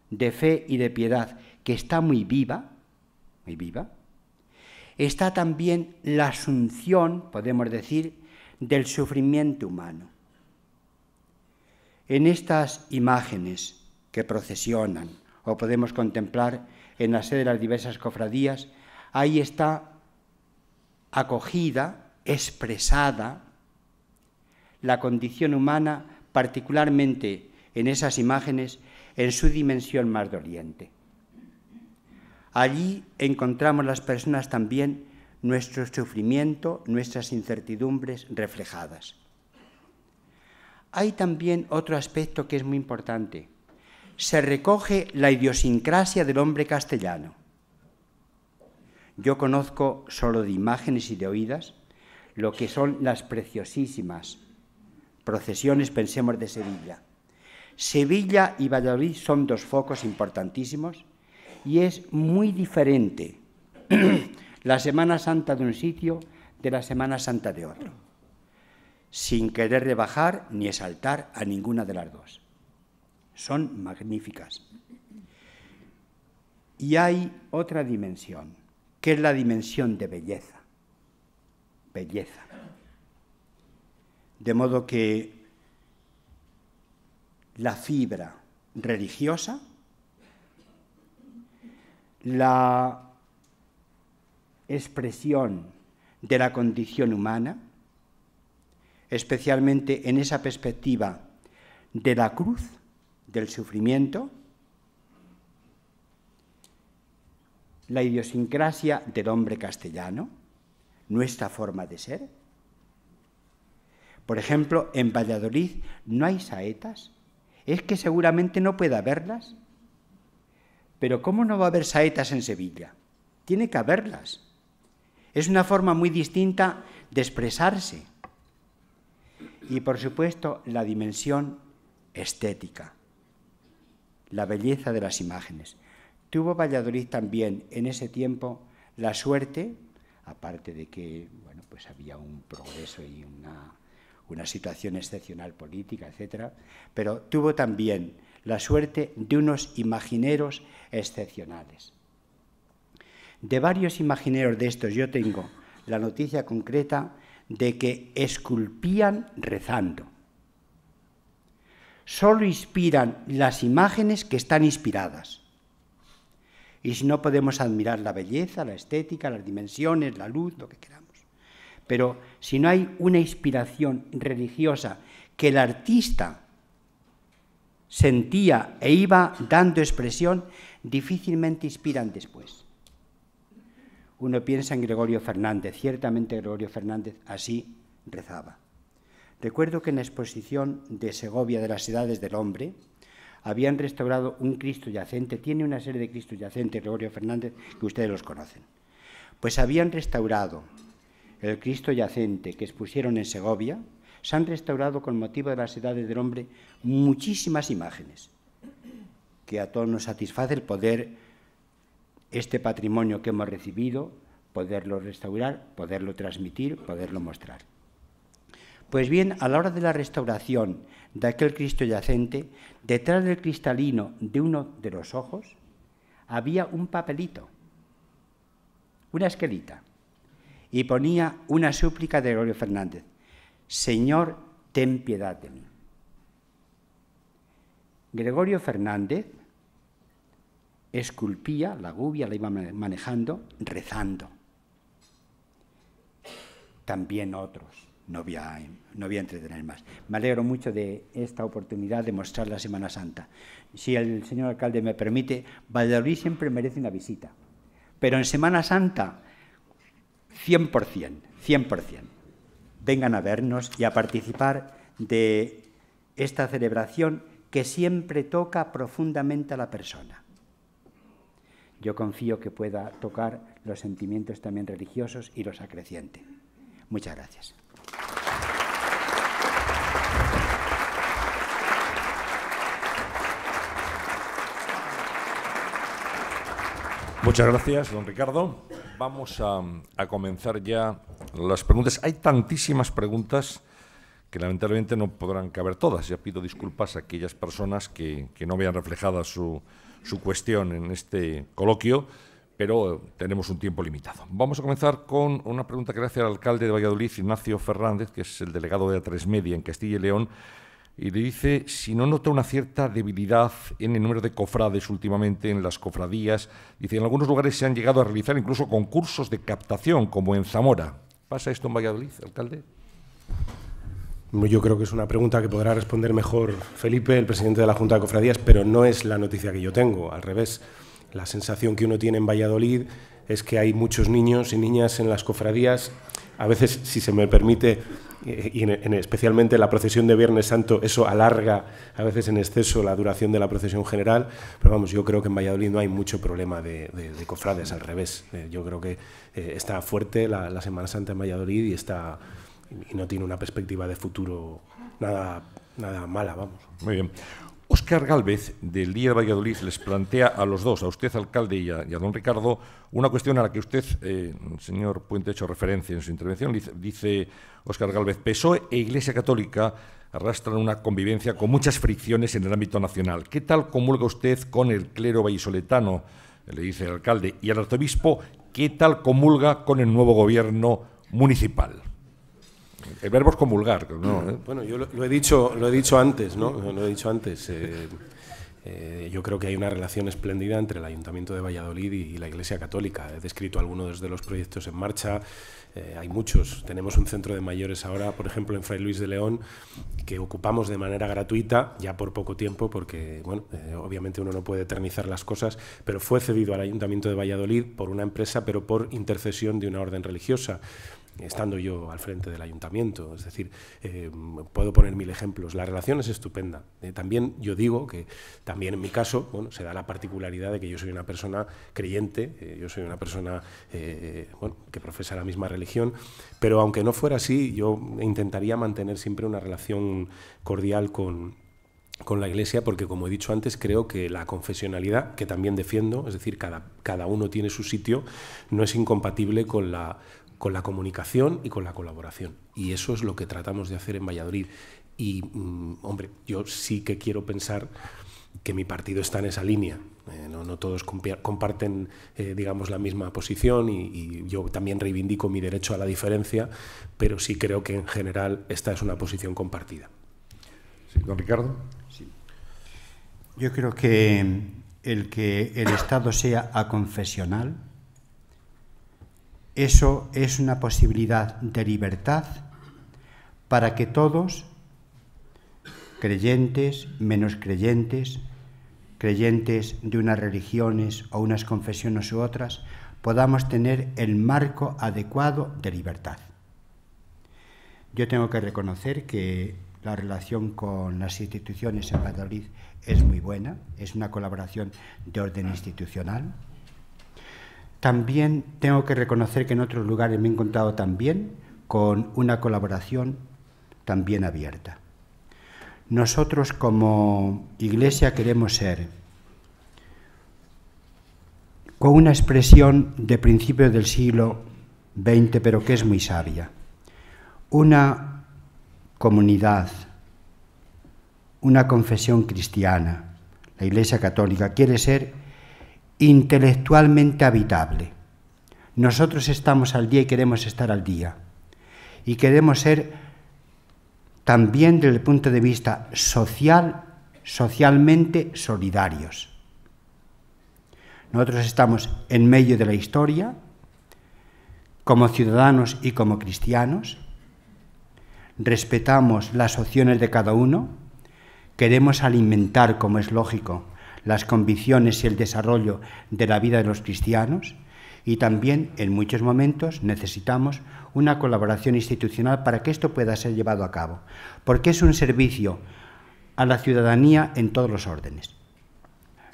de fe y de piedad, que está muy viva, muy viva. Está también la asunción, podemos decir, del sufrimiento humano. En estas imágenes que procesionan o podemos contemplar en la sede de las diversas cofradías, ahí está acogida, expresada, la condición humana, particularmente en esas imágenes, en su dimensión más doliente. Allí encontramos las personas también nuestro sufrimiento, nuestras incertidumbres reflejadas. Hay también otro aspecto que es muy importante, se recoge la idiosincrasia del hombre castellano. Yo conozco solo de imágenes y de oídas lo que son las preciosísimas procesiones, pensemos, de Sevilla. Sevilla y Valladolid son dos focos importantísimos y es muy diferente la Semana Santa de un sitio de la Semana Santa de otro, sin querer rebajar ni exaltar a ninguna de las dos son magníficas. Y hay otra dimensión, que es la dimensión de belleza. Belleza. De modo que la fibra religiosa, la expresión de la condición humana, especialmente en esa perspectiva de la cruz, del sufrimiento, la idiosincrasia del hombre castellano, nuestra forma de ser. Por ejemplo, en Valladolid no hay saetas. Es que seguramente no pueda haberlas. Pero ¿cómo no va a haber saetas en Sevilla? Tiene que haberlas. Es una forma muy distinta de expresarse. Y por supuesto, la dimensión estética la belleza de las imágenes. Tuvo Valladolid también en ese tiempo la suerte, aparte de que bueno, pues había un progreso y una, una situación excepcional política, etc. pero tuvo también la suerte de unos imagineros excepcionales. De varios imagineros de estos yo tengo la noticia concreta de que esculpían rezando solo inspiran las imágenes que están inspiradas. Y si no podemos admirar la belleza, la estética, las dimensiones, la luz, lo que queramos. Pero si no hay una inspiración religiosa que el artista sentía e iba dando expresión, difícilmente inspiran después. Uno piensa en Gregorio Fernández, ciertamente Gregorio Fernández así rezaba. Recuerdo que en la exposición de Segovia de las Edades del Hombre habían restaurado un Cristo yacente, tiene una serie de Cristo yacente, Gregorio Fernández, que ustedes los conocen. Pues habían restaurado el Cristo yacente que expusieron en Segovia, se han restaurado con motivo de las edades del hombre muchísimas imágenes, que a todos nos satisface el poder, este patrimonio que hemos recibido, poderlo restaurar, poderlo transmitir, poderlo mostrar. Pues bien, a la hora de la restauración de aquel Cristo yacente, detrás del cristalino de uno de los ojos, había un papelito, una esquelita, y ponía una súplica de Gregorio Fernández, Señor, ten piedad de mí. Gregorio Fernández esculpía, la gubia la iba manejando, rezando. También otros no voy, a, no entretener más. Me alegro mucho de esta oportunidad de mostrar la Semana Santa. Si el señor alcalde me permite, Valladolid siempre merece una visita, pero en Semana Santa, 100%, 100%. Vengan a vernos y a participar de esta celebración que siempre toca profundamente a la persona. Yo confío que pueda tocar los sentimientos también religiosos y los acreciente. Muchas gracias. Muchas gracias, don Ricardo. Vamos a, comenzar ya las preguntas. Hay tantísimas preguntas que lamentablemente no podrán caber todas. Ya pido disculpas a aquellas personas que, no vean reflejada su cuestión en este coloquio pero tenemos un tiempo limitado. Vamos a comenzar con una pregunta que le hace al alcalde de Valladolid, Ignacio Fernández, que es el delegado de A3 Media en Castilla y León, y le dice si no nota una cierta debilidad en el número de cofrades últimamente, en las cofradías. Dice, en algunos lugares se han llegado a realizar incluso concursos de captación, como en Zamora. ¿Pasa esto en Valladolid, alcalde? Yo creo que es una pregunta que podrá responder mejor Felipe, el presidente de la Junta de Cofradías, pero no es la noticia que yo tengo, al revés. La sensación que uno tiene en Valladolid es que hay muchos niños y niñas en las cofradías. A veces, si se me permite, eh, y en, especialmente la procesión de Viernes Santo, eso alarga a veces en exceso la duración de la procesión general, pero vamos, yo creo que en Valladolid no hay mucho problema de, de, cofrades, al revés. Eh, yo creo que eh, está fuerte la, Semana Santa en Valladolid y, está, no tiene una perspectiva de futuro nada, nada mala, vamos. Muy bien. Óscar Gálvez, del Día de Valladolid, les plantea a los dos, a usted, alcalde, y a, don Ricardo, una cuestión a la que usted, eh, señor Puente, ha hecho referencia en su intervención. Dice Óscar Gálvez, PSOE e Iglesia Católica arrastran una convivencia con muchas fricciones en el ámbito nacional. ¿Qué tal comulga usted con el clero vallisoletano? Le dice el alcalde. Y al arzobispo, ¿qué tal comulga con el nuevo gobierno municipal? El verbo es comulgar, ¿eh? Bueno, yo lo, he dicho, lo he dicho antes, ¿no? Lo he dicho antes. Eh, eh, yo creo que hay una relación espléndida entre el Ayuntamiento de Valladolid y, la Iglesia Católica. He descrito algunos de los proyectos en marcha. hay muchos. Tenemos un centro de mayores ahora, por ejemplo, en Fray Luis de León, que ocupamos de manera gratuita, ya por poco tiempo, porque, bueno, obviamente uno no puede eternizar las cosas, pero fue cedido al Ayuntamiento de Valladolid por una empresa, pero por intercesión de una orden religiosa estando yo al frente del ayuntamiento. Es decir, eh, puedo poner mil ejemplos. La relación es estupenda. Eh, también yo digo que también en mi caso se da la particularidad de que yo soy una persona creyente, eh, yo soy una persona que profesa la misma religión, pero aunque no fuera así, yo intentaría mantener siempre una relación cordial con, la Iglesia porque, como he dicho antes, creo que la confesionalidad, que también defiendo, es decir, cada, cada uno tiene su sitio, no es incompatible con la con la comunicación y con la colaboración. Y eso es lo que tratamos de hacer en Valladolid. Y, mm, hombre, yo sí que quiero pensar que mi partido está en esa línea. Eh, no, todos comparten, eh, digamos, la misma posición y, yo también reivindico mi derecho a la diferencia, pero sí creo que en general esta es una posición compartida. Sí, don Ricardo. Yo creo que el que el Estado sea aconfesional eso es una posibilidad de libertad para que todos, creyentes, menos creyentes, creyentes de unas religiones o unas confesiones u otras, podamos tener el marco adecuado de libertad. Yo tengo que reconocer que la relación con las instituciones en Valladolid es muy buena, es una colaboración de orden institucional. También tengo que reconocer que en otros lugares me he encontrado también con una colaboración también abierta. Nosotros como iglesia queremos ser con una expresión de principios del siglo XX, pero que es muy sabia. Una comunidad, una confesión cristiana, la Iglesia Católica, quiere ser intelectualmente habitable. Nosotros estamos al día y queremos estar al día. Y queremos ser también desde el punto de vista social, socialmente solidarios. Nosotros estamos en medio de la historia, como ciudadanos y como cristianos. Respetamos las opciones de cada uno. Queremos alimentar, como es lógico, las convicciones y el desarrollo de la vida de los cristianos y también en muchos momentos necesitamos una colaboración institucional para que esto pueda ser llevado a cabo, porque es un servicio a la ciudadanía en todos los órdenes.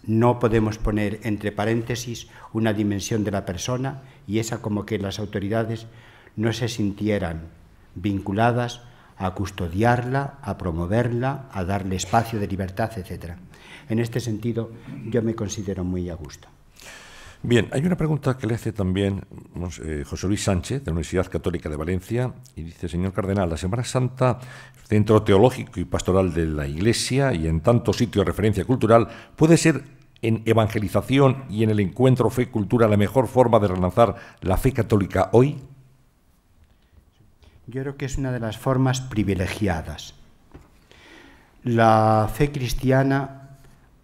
No podemos poner entre paréntesis una dimensión de la persona y esa como que las autoridades no se sintieran vinculadas a custodiarla, a promoverla, a darle espacio de libertad, etc en este sentido yo me considero muy a gusto. Bien, hay una pregunta que le hace también José Luis Sánchez, de la Universidad Católica de Valencia, y dice, señor Cardenal, la Semana Santa, centro teológico y pastoral de la Iglesia y en tanto sitio de referencia cultural, puede ser en evangelización y en el encuentro fe-cultura la mejor forma de relanzar la fe católica hoy? Yo creo que es una de las formas privilegiadas. La fe cristiana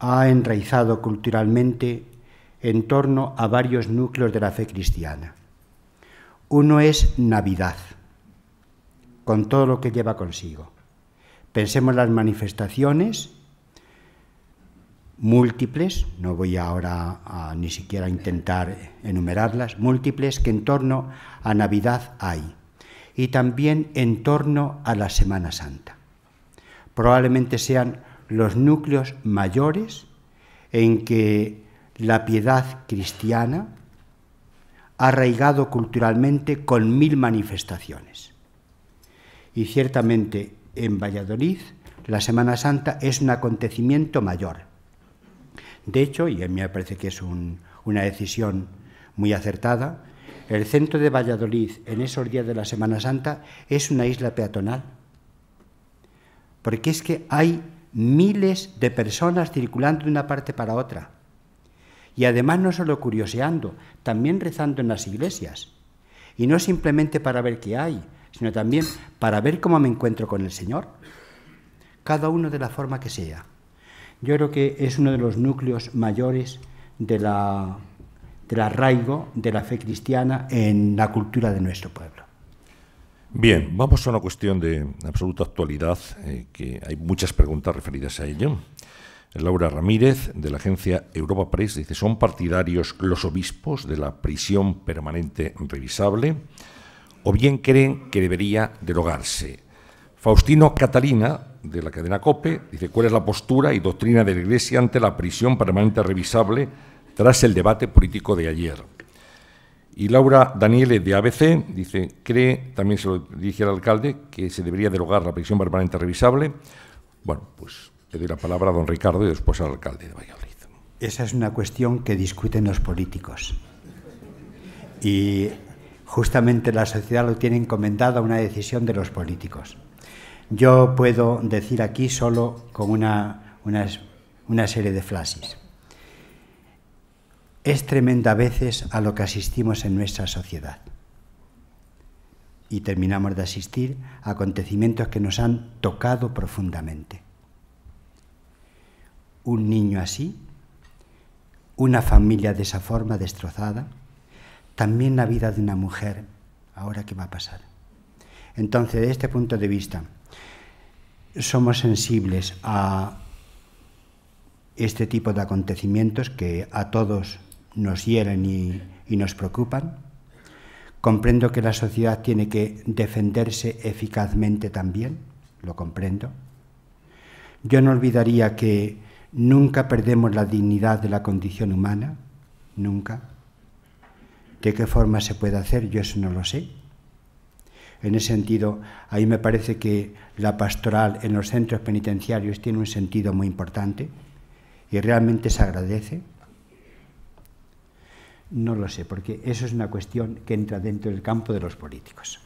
ha enraizado culturalmente en torno a varios núcleos de la fe cristiana. Uno es Navidad, con todo lo que lleva consigo. Pensemos las manifestaciones múltiples, no voy ahora ni siquiera a intentar enumerarlas, múltiples que en torno a Navidad hay y también en torno a la Semana Santa. Probablemente sean los núcleos mayores en que la piedad cristiana ha arraigado culturalmente con mil manifestaciones. Y ciertamente en Valladolid la Semana Santa es un acontecimiento mayor. De hecho, y a mí me parece que es una decisión muy acertada, el centro de Valladolid en esos días de la Semana Santa es una isla peatonal. Porque es que hay miles de personas circulando de una parte para otra. Y además no solo curioseando, también rezando en las iglesias. Y no simplemente para ver qué hay, sino también para ver cómo me encuentro con el Señor. Cada uno de la forma que sea. Yo creo que es uno de los núcleos mayores de la, del arraigo de la fe cristiana en la cultura de nuestro pueblo. Bien, vamos a una cuestión de absoluta actualidad, eh, que hay muchas preguntas referidas a ello. Laura Ramírez, de la agencia Europa Press, dice, ¿son partidarios los obispos de la prisión permanente revisable? ¿O bien creen que debería derogarse? Faustino Catalina, de la cadena COPE, dice, ¿cuál es la postura y doctrina de la Iglesia ante la prisión permanente revisable tras el debate político de ayer? Y Laura Daniele de ABC dice, cree, también se lo dije al alcalde, que se debería derogar la prisión permanente revisable. Bueno, pues le doy la palabra a don Ricardo y después al alcalde de Valladolid. Esa es una cuestión que discuten los políticos. Y justamente la sociedad lo tiene encomendada a una decisión de los políticos. Yo puedo decir aquí solo con una, una serie de flashes es tremenda a veces a lo que asistimos en nuestra sociedad. Y terminamos de asistir a acontecimientos que nos han tocado profundamente. Un niño así, una familia de esa forma destrozada, también la vida de una mujer, ahora qué va a pasar. Entonces, desde este punto de vista, somos sensibles a este tipo de acontecimientos que a todos nos hieren y, nos preocupan. Comprendo que la sociedad tiene que defenderse eficazmente también, lo comprendo. Yo no olvidaría que nunca perdemos la dignidad de la condición humana, nunca. ¿De qué forma se puede hacer? Yo eso no lo sé. En ese sentido, ahí me parece que la pastoral en los centros penitenciarios tiene un sentido muy importante y realmente se agradece. No lo sé, porque eso es una cuestión que entra dentro del campo de los políticos.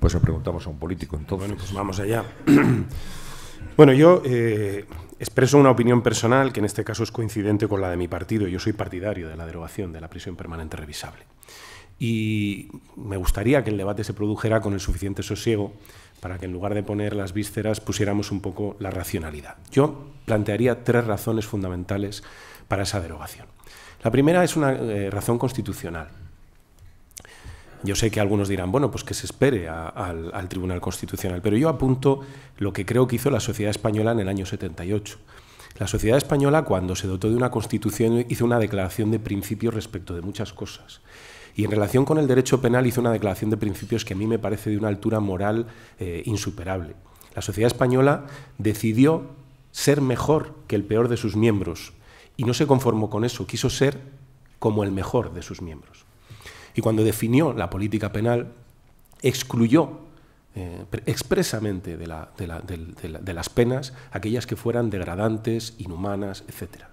Pues le preguntamos a un político, entonces. Bueno, pues vamos allá. bueno, yo eh, expreso una opinión personal que en este caso es coincidente con la de mi partido. Yo soy partidario de la derogación de la prisión permanente revisable. Y me gustaría que el debate se produjera con el suficiente sosiego para que en lugar de poner las vísceras pusiéramos un poco la racionalidad. Yo plantearía tres razones fundamentales para esa derogación. La primera es una eh, razón constitucional. Yo sé que algunos dirán, bueno, pues que se espere al, Tribunal Constitucional, pero yo apunto lo que creo que hizo la sociedad española en el año 78. La sociedad española, cuando se dotó de una constitución, hizo una declaración de principios respecto de muchas cosas. Y en relación con el derecho penal hizo una declaración de principios que a mí me parece de una altura moral eh, insuperable. La sociedad española decidió ser mejor que el peor de sus miembros y no se conformó con eso, quiso ser como el mejor de sus miembros. Y cuando definió la política penal, excluyó eh, expresamente de, las penas aquellas que fueran degradantes, inhumanas, etc.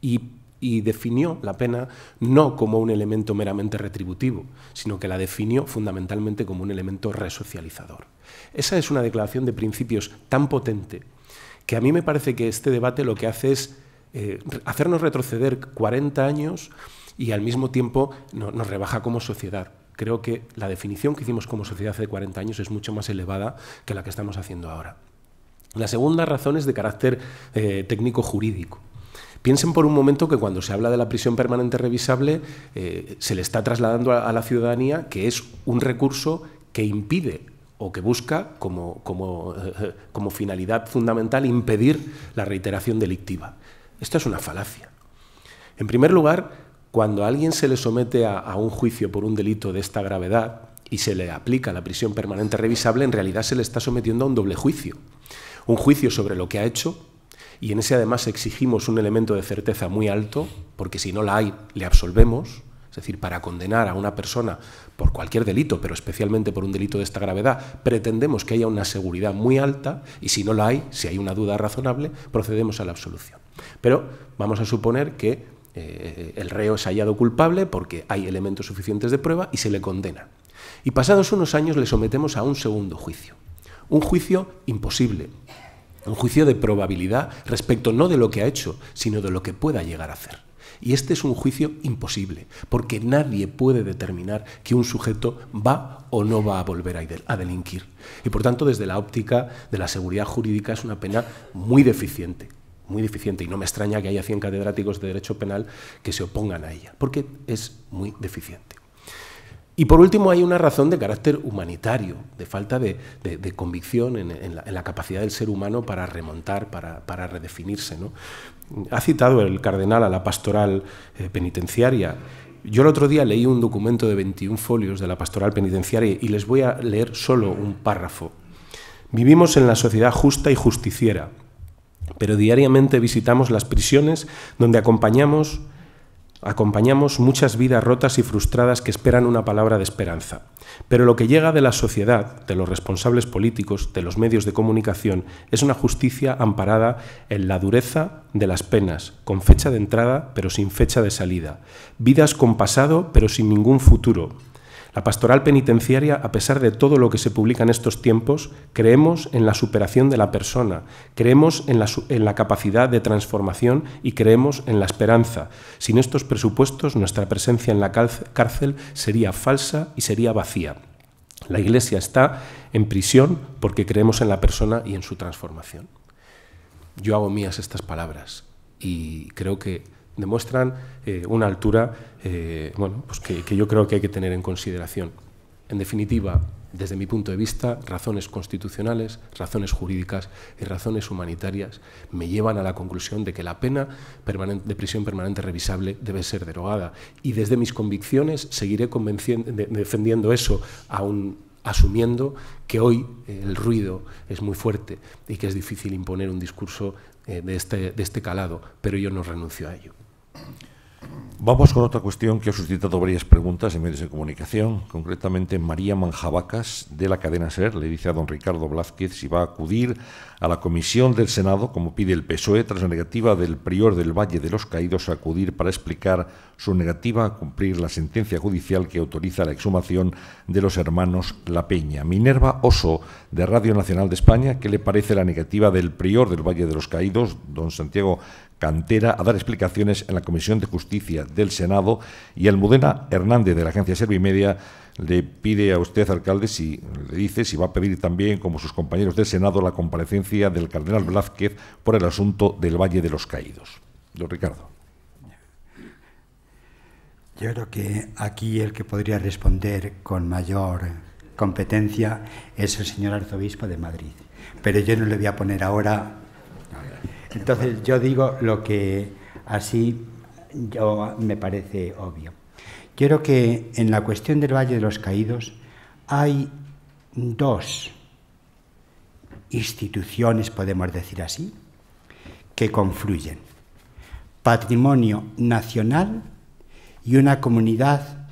y definió la pena no como un elemento meramente retributivo, sino que la definió fundamentalmente como un elemento resocializador. Esa es una declaración de principios tan potente que a mí me parece que este debate lo que hace es eh, hacernos retroceder 40 años y al mismo tiempo nos rebaja como sociedad. Creo que la definición que hicimos como sociedad hace 40 años es mucho más elevada que la que estamos haciendo ahora. La segunda razón es de carácter eh, técnico-jurídico. Piensen por un momento que cuando se habla de la prisión permanente revisable eh, se le está trasladando a, la ciudadanía que es un recurso que impide o que busca como finalidad fundamental impedir la reiteración delictiva. Esto es una falacia. En primer lugar, cuando a alguien se le somete a, a, un juicio por un delito de esta gravedad y se le aplica la prisión permanente revisable, en realidad se le está sometiendo a un doble juicio. Un juicio sobre lo que ha hecho, y en ese además exigimos un elemento de certeza muy alto, porque si no la hay, le absolvemos. Es decir, para condenar a una persona por cualquier delito, pero especialmente por un delito de esta gravedad, pretendemos que haya una seguridad muy alta y si no la hay, si hay una duda razonable, procedemos a la absolución. Pero vamos a suponer que eh, el reo es hallado culpable porque hay elementos suficientes de prueba y se le condena. Y pasados unos años le sometemos a un segundo juicio. Un juicio imposible. Un juicio de probabilidad respecto no de lo que ha hecho, sino de lo que pueda llegar a hacer. Y este es un juicio imposible, porque nadie puede determinar que un sujeto va o no va a volver a delinquir. Y por tanto, desde la óptica de la seguridad jurídica es una pena muy deficiente muy deficiente y no me extraña que haya 100 catedráticos de Derecho Penal que se opongan a ella, porque es muy deficiente. Y por último hay una razón de carácter humanitario, de falta de, convicción en, la, capacidad del ser humano para remontar, para, redefinirse. Ha citado el cardenal a la pastoral eh, penitenciaria. Yo el otro día leí un documento de 21 folios de la pastoral penitenciaria y les voy a leer solo un párrafo. Vivimos en la sociedad justa y justiciera pero diariamente visitamos las prisiones donde acompañamos, acompañamos muchas vidas rotas y frustradas que esperan una palabra de esperanza. Pero lo que llega de la sociedad, de los responsables políticos, de los medios de comunicación, es una justicia amparada en la dureza de las penas, con fecha de entrada pero sin fecha de salida, vidas con pasado pero sin ningún futuro, la pastoral penitenciaria, a pesar de todo lo que se publica en estos tiempos, creemos en la superación de la persona, creemos en la, capacidad de transformación y creemos en la esperanza. Sin estos presupuestos, nuestra presencia en la cárcel sería falsa y sería vacía. La Iglesia está en prisión porque creemos en la persona y en su transformación. Yo hago mías estas palabras y creo que demuestran eh, una altura eh, bueno, pues que, yo creo que hay que tener en consideración. En definitiva, desde mi punto de vista, razones constitucionales, razones jurídicas y razones humanitarias me llevan a la conclusión de que la pena de prisión permanente revisable debe ser derogada. Y desde mis convicciones seguiré defendiendo eso, aún asumiendo que hoy eh, el ruido es muy fuerte y que es difícil imponer un discurso de este, de este calado, pero yo no renuncio a ello. Vamos con otra cuestión que ha suscitado varias preguntas en medios de comunicación. Concretamente, María Manjabacas, de la cadena SER, le dice a don Ricardo Blázquez si va a acudir a la comisión del Senado, como pide el PSOE, tras la negativa del prior del Valle de los Caídos a acudir para explicar su negativa a cumplir la sentencia judicial que autoriza la exhumación de los hermanos La Peña. Minerva Oso, de Radio Nacional de España, ¿qué le parece la negativa del prior del Valle de los Caídos, don Santiago Cantera a dar explicaciones en la Comisión de Justicia del Senado y Almudena Hernández de la agencia Servimedia le pide a usted, alcalde, si le dice si va a pedir también, como sus compañeros del Senado, la comparecencia del cardenal Blázquez por el asunto del Valle de los Caídos. Don Ricardo. Yo creo que aquí el que podría responder con mayor competencia es el señor arzobispo de Madrid. Pero yo no le voy a poner ahora entonces yo digo lo que así yo, me parece obvio. Quiero que en la cuestión del Valle de los Caídos hay dos instituciones, podemos decir así, que confluyen. Patrimonio nacional y una comunidad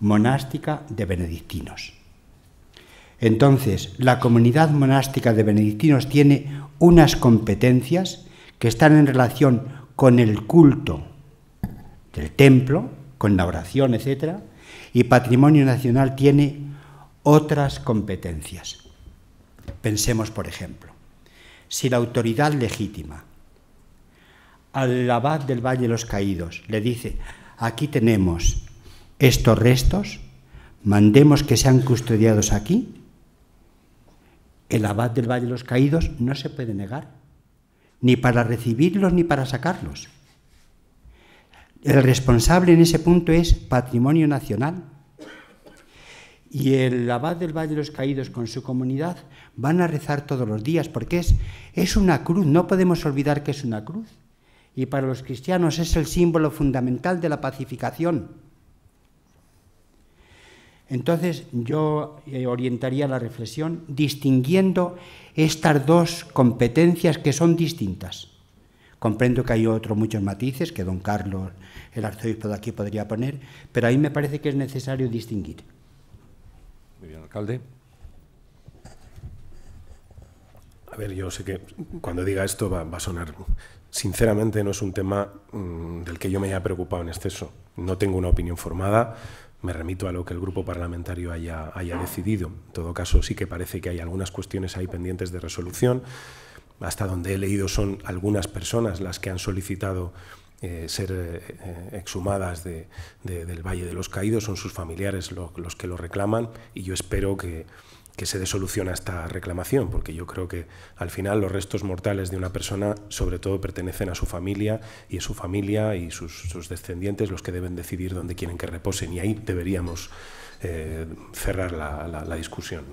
monástica de benedictinos. Entonces, la comunidad monástica de benedictinos tiene unas competencias que están en relación con el culto del templo, con la oración, etc. Y Patrimonio Nacional tiene otras competencias. Pensemos, por ejemplo, si la autoridad legítima al abad del Valle de los Caídos le dice, aquí tenemos estos restos, mandemos que sean custodiados aquí, el abad del Valle de los Caídos no se puede negar ni para recibirlos ni para sacarlos. El responsable en ese punto es Patrimonio Nacional. Y el abad del Valle de los Caídos con su comunidad van a rezar todos los días, porque es, es una cruz, no podemos olvidar que es una cruz. Y para los cristianos es el símbolo fundamental de la pacificación. Entonces yo eh, orientaría la reflexión distinguiendo estas dos competencias que son distintas. Comprendo que hay otros muchos matices que don Carlos, el arzobispo de aquí, podría poner, pero a mí me parece que es necesario distinguir. Muy bien, alcalde. A ver, yo sé que cuando diga esto va, a sonar. Sinceramente no es un tema mm, del que yo me haya preocupado en exceso. No tengo una opinión formada, me remito a lo que el grupo parlamentario haya, ah. decidido. En todo caso, sí que parece que hay algunas cuestiones ahí pendientes de resolución. Hasta donde he leído son algunas personas las que han solicitado eh, ser eh, exhumadas del Valle de los Caídos, son sus familiares los que lo reclaman y yo espero que, que se dé solución a esta reclamación, porque yo creo que al final los restos mortales de una persona sobre todo pertenecen a su familia y es su familia y sus, descendientes los que deben decidir dónde quieren que reposen y ahí deberíamos eh, cerrar la, discusión.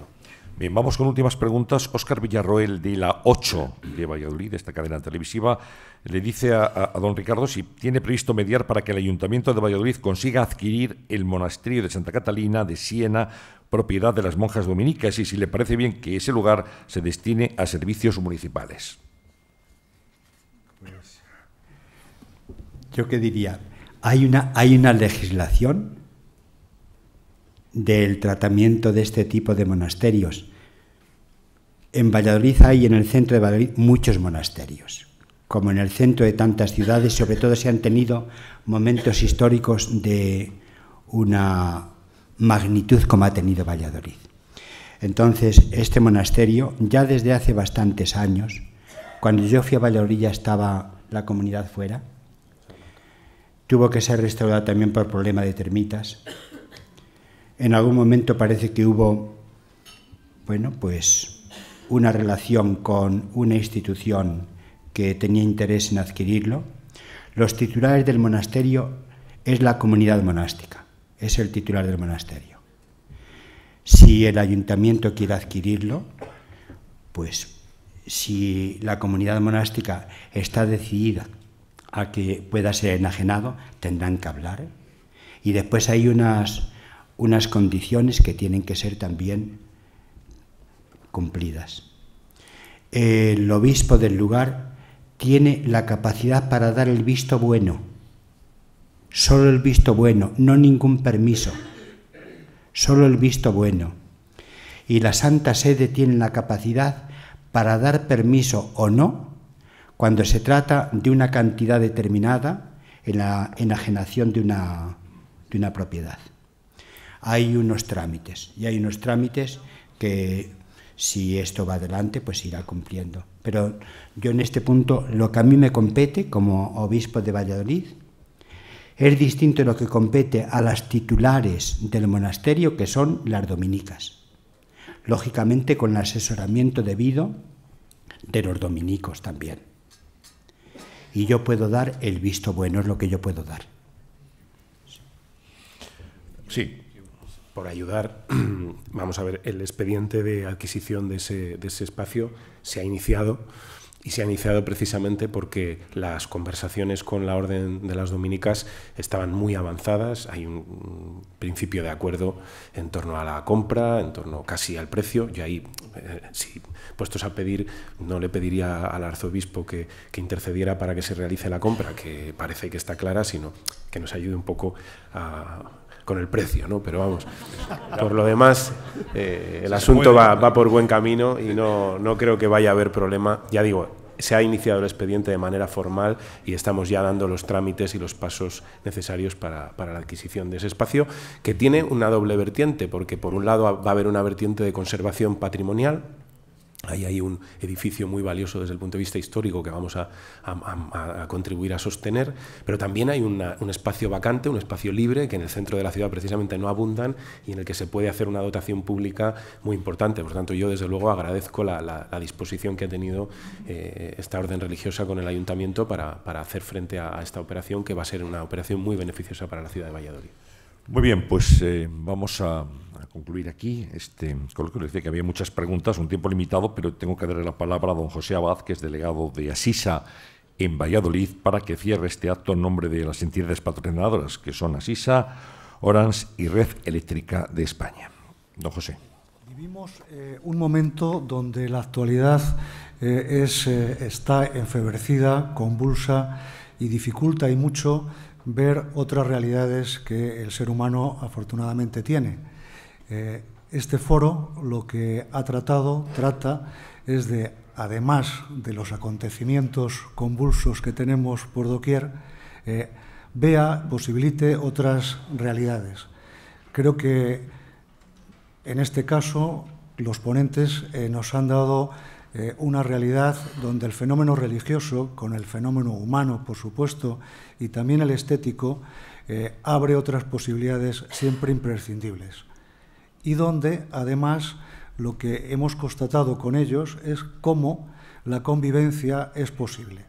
Bien, vamos con últimas preguntas. Óscar Villarroel de la 8 de Valladolid, de esta cadena televisiva, le dice a, don Ricardo si tiene previsto mediar para que el Ayuntamiento de Valladolid consiga adquirir el monasterio de Santa Catalina de Siena propiedad de las monjas dominicas y si le parece bien que ese lugar se destine a servicios municipales. Pues, yo qué diría, hay una, hay una legislación del tratamiento de este tipo de monasterios. En Valladolid hay en el centro de Valladolid muchos monasterios. Como en el centro de tantas ciudades, sobre todo se han tenido momentos históricos de una magnitud como ha tenido Valladolid. Entonces, este monasterio, ya desde hace bastantes años, cuando yo fui a Valladolid ya estaba la comunidad fuera, tuvo que ser restaurada también por problema de termitas. En algún momento parece que hubo, bueno, pues una relación con una institución que tenía interés en adquirirlo. Los titulares del monasterio es la comunidad monástica es el titular del monasterio. Si el ayuntamiento quiere adquirirlo, pues si la comunidad monástica está decidida a que pueda ser enajenado, tendrán que hablar. Y después hay unas, unas condiciones que tienen que ser también cumplidas. El obispo del lugar tiene la capacidad para dar el visto bueno Solo el visto bueno, no ningún permiso. Solo el visto bueno. Y la Santa Sede tiene la capacidad para dar permiso o no cuando se trata de una cantidad determinada en la enajenación de una, de una propiedad. Hay unos trámites y hay unos trámites que si esto va adelante, pues irá cumpliendo. Pero yo en este punto, lo que a mí me compete como obispo de Valladolid es distinto lo que compete a las titulares del monasterio, que son las dominicas. Lógicamente con el asesoramiento debido de los dominicos también. Y yo puedo dar el visto bueno, es lo que yo puedo dar. Sí, por ayudar, vamos a ver, el expediente de adquisición de ese, de ese espacio se ha iniciado y se ha iniciado precisamente porque las conversaciones con la Orden de las Dominicas estaban muy avanzadas, hay un principio de acuerdo en torno a la compra, en torno casi al precio, y ahí, eh, si puestos a pedir, no le pediría al arzobispo que, intercediera para que se realice la compra, que parece que está clara, sino que nos ayude un poco a con el precio, ¿no? Pero vamos, por lo demás, eh, el asunto va, por buen camino y no, creo que vaya a haber problema. Ya digo, se ha iniciado el expediente de manera formal y estamos ya dando los trámites y los pasos necesarios para, para, la adquisición de ese espacio, que tiene una doble vertiente, porque por un lado va a haber una vertiente de conservación patrimonial, Ahí hay un edificio muy valioso desde el punto de vista histórico que vamos a, contribuir a sostener, pero también hay un espacio vacante, un espacio libre que en el centro de la ciudad precisamente no abundan y en el que se puede hacer una dotación pública muy importante. Por tanto, yo desde luego agradezco la, disposición que ha tenido eh, esta orden religiosa con el ayuntamiento para, hacer frente a esta operación que va a ser una operación muy beneficiosa para la ciudad de Valladolid. Muy bien, pues eh, vamos a, concluir aquí este coloquio. Le decía que había muchas preguntas, un tiempo limitado, pero tengo que darle la palabra a don José Abad, que es delegado de Asisa en Valladolid, para que cierre este acto en nombre de las entidades patrocinadoras, que son Asisa, Orans y Red Eléctrica de España. Don José. Vivimos eh, un momento donde la actualidad eh, está enfebrecida, convulsa y dificulta y mucho ver otras realidades que el ser humano afortunadamente tiene. Eh, este foro lo que ha tratado, trata, es de, además de los acontecimientos convulsos que tenemos por doquier, eh, vea, posibilite otras realidades. Creo que en este caso los ponentes eh, nos han dado eh, una realidad donde el fenómeno religioso, con el fenómeno humano, por supuesto, y también el estético, eh, abre otras posibilidades siempre imprescindibles. Y donde, además, lo que hemos constatado con ellos es cómo la convivencia es posible.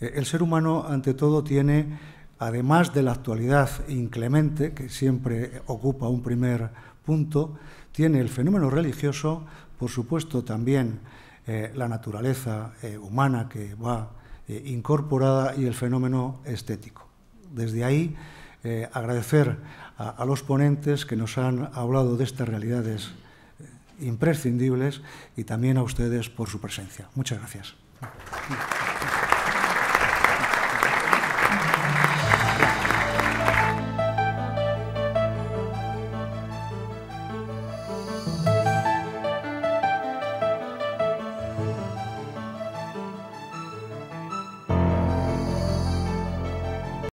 Eh, el ser humano, ante todo, tiene, además de la actualidad inclemente, que siempre ocupa un primer punto, tiene el fenómeno religioso, por supuesto también eh, la naturaleza eh, humana que va eh, incorporada y el fenómeno estético. Desde ahí, agradecer a, los ponentes que nos han hablado de estas realidades imprescindibles y también a ustedes por su presencia. Muchas gracias.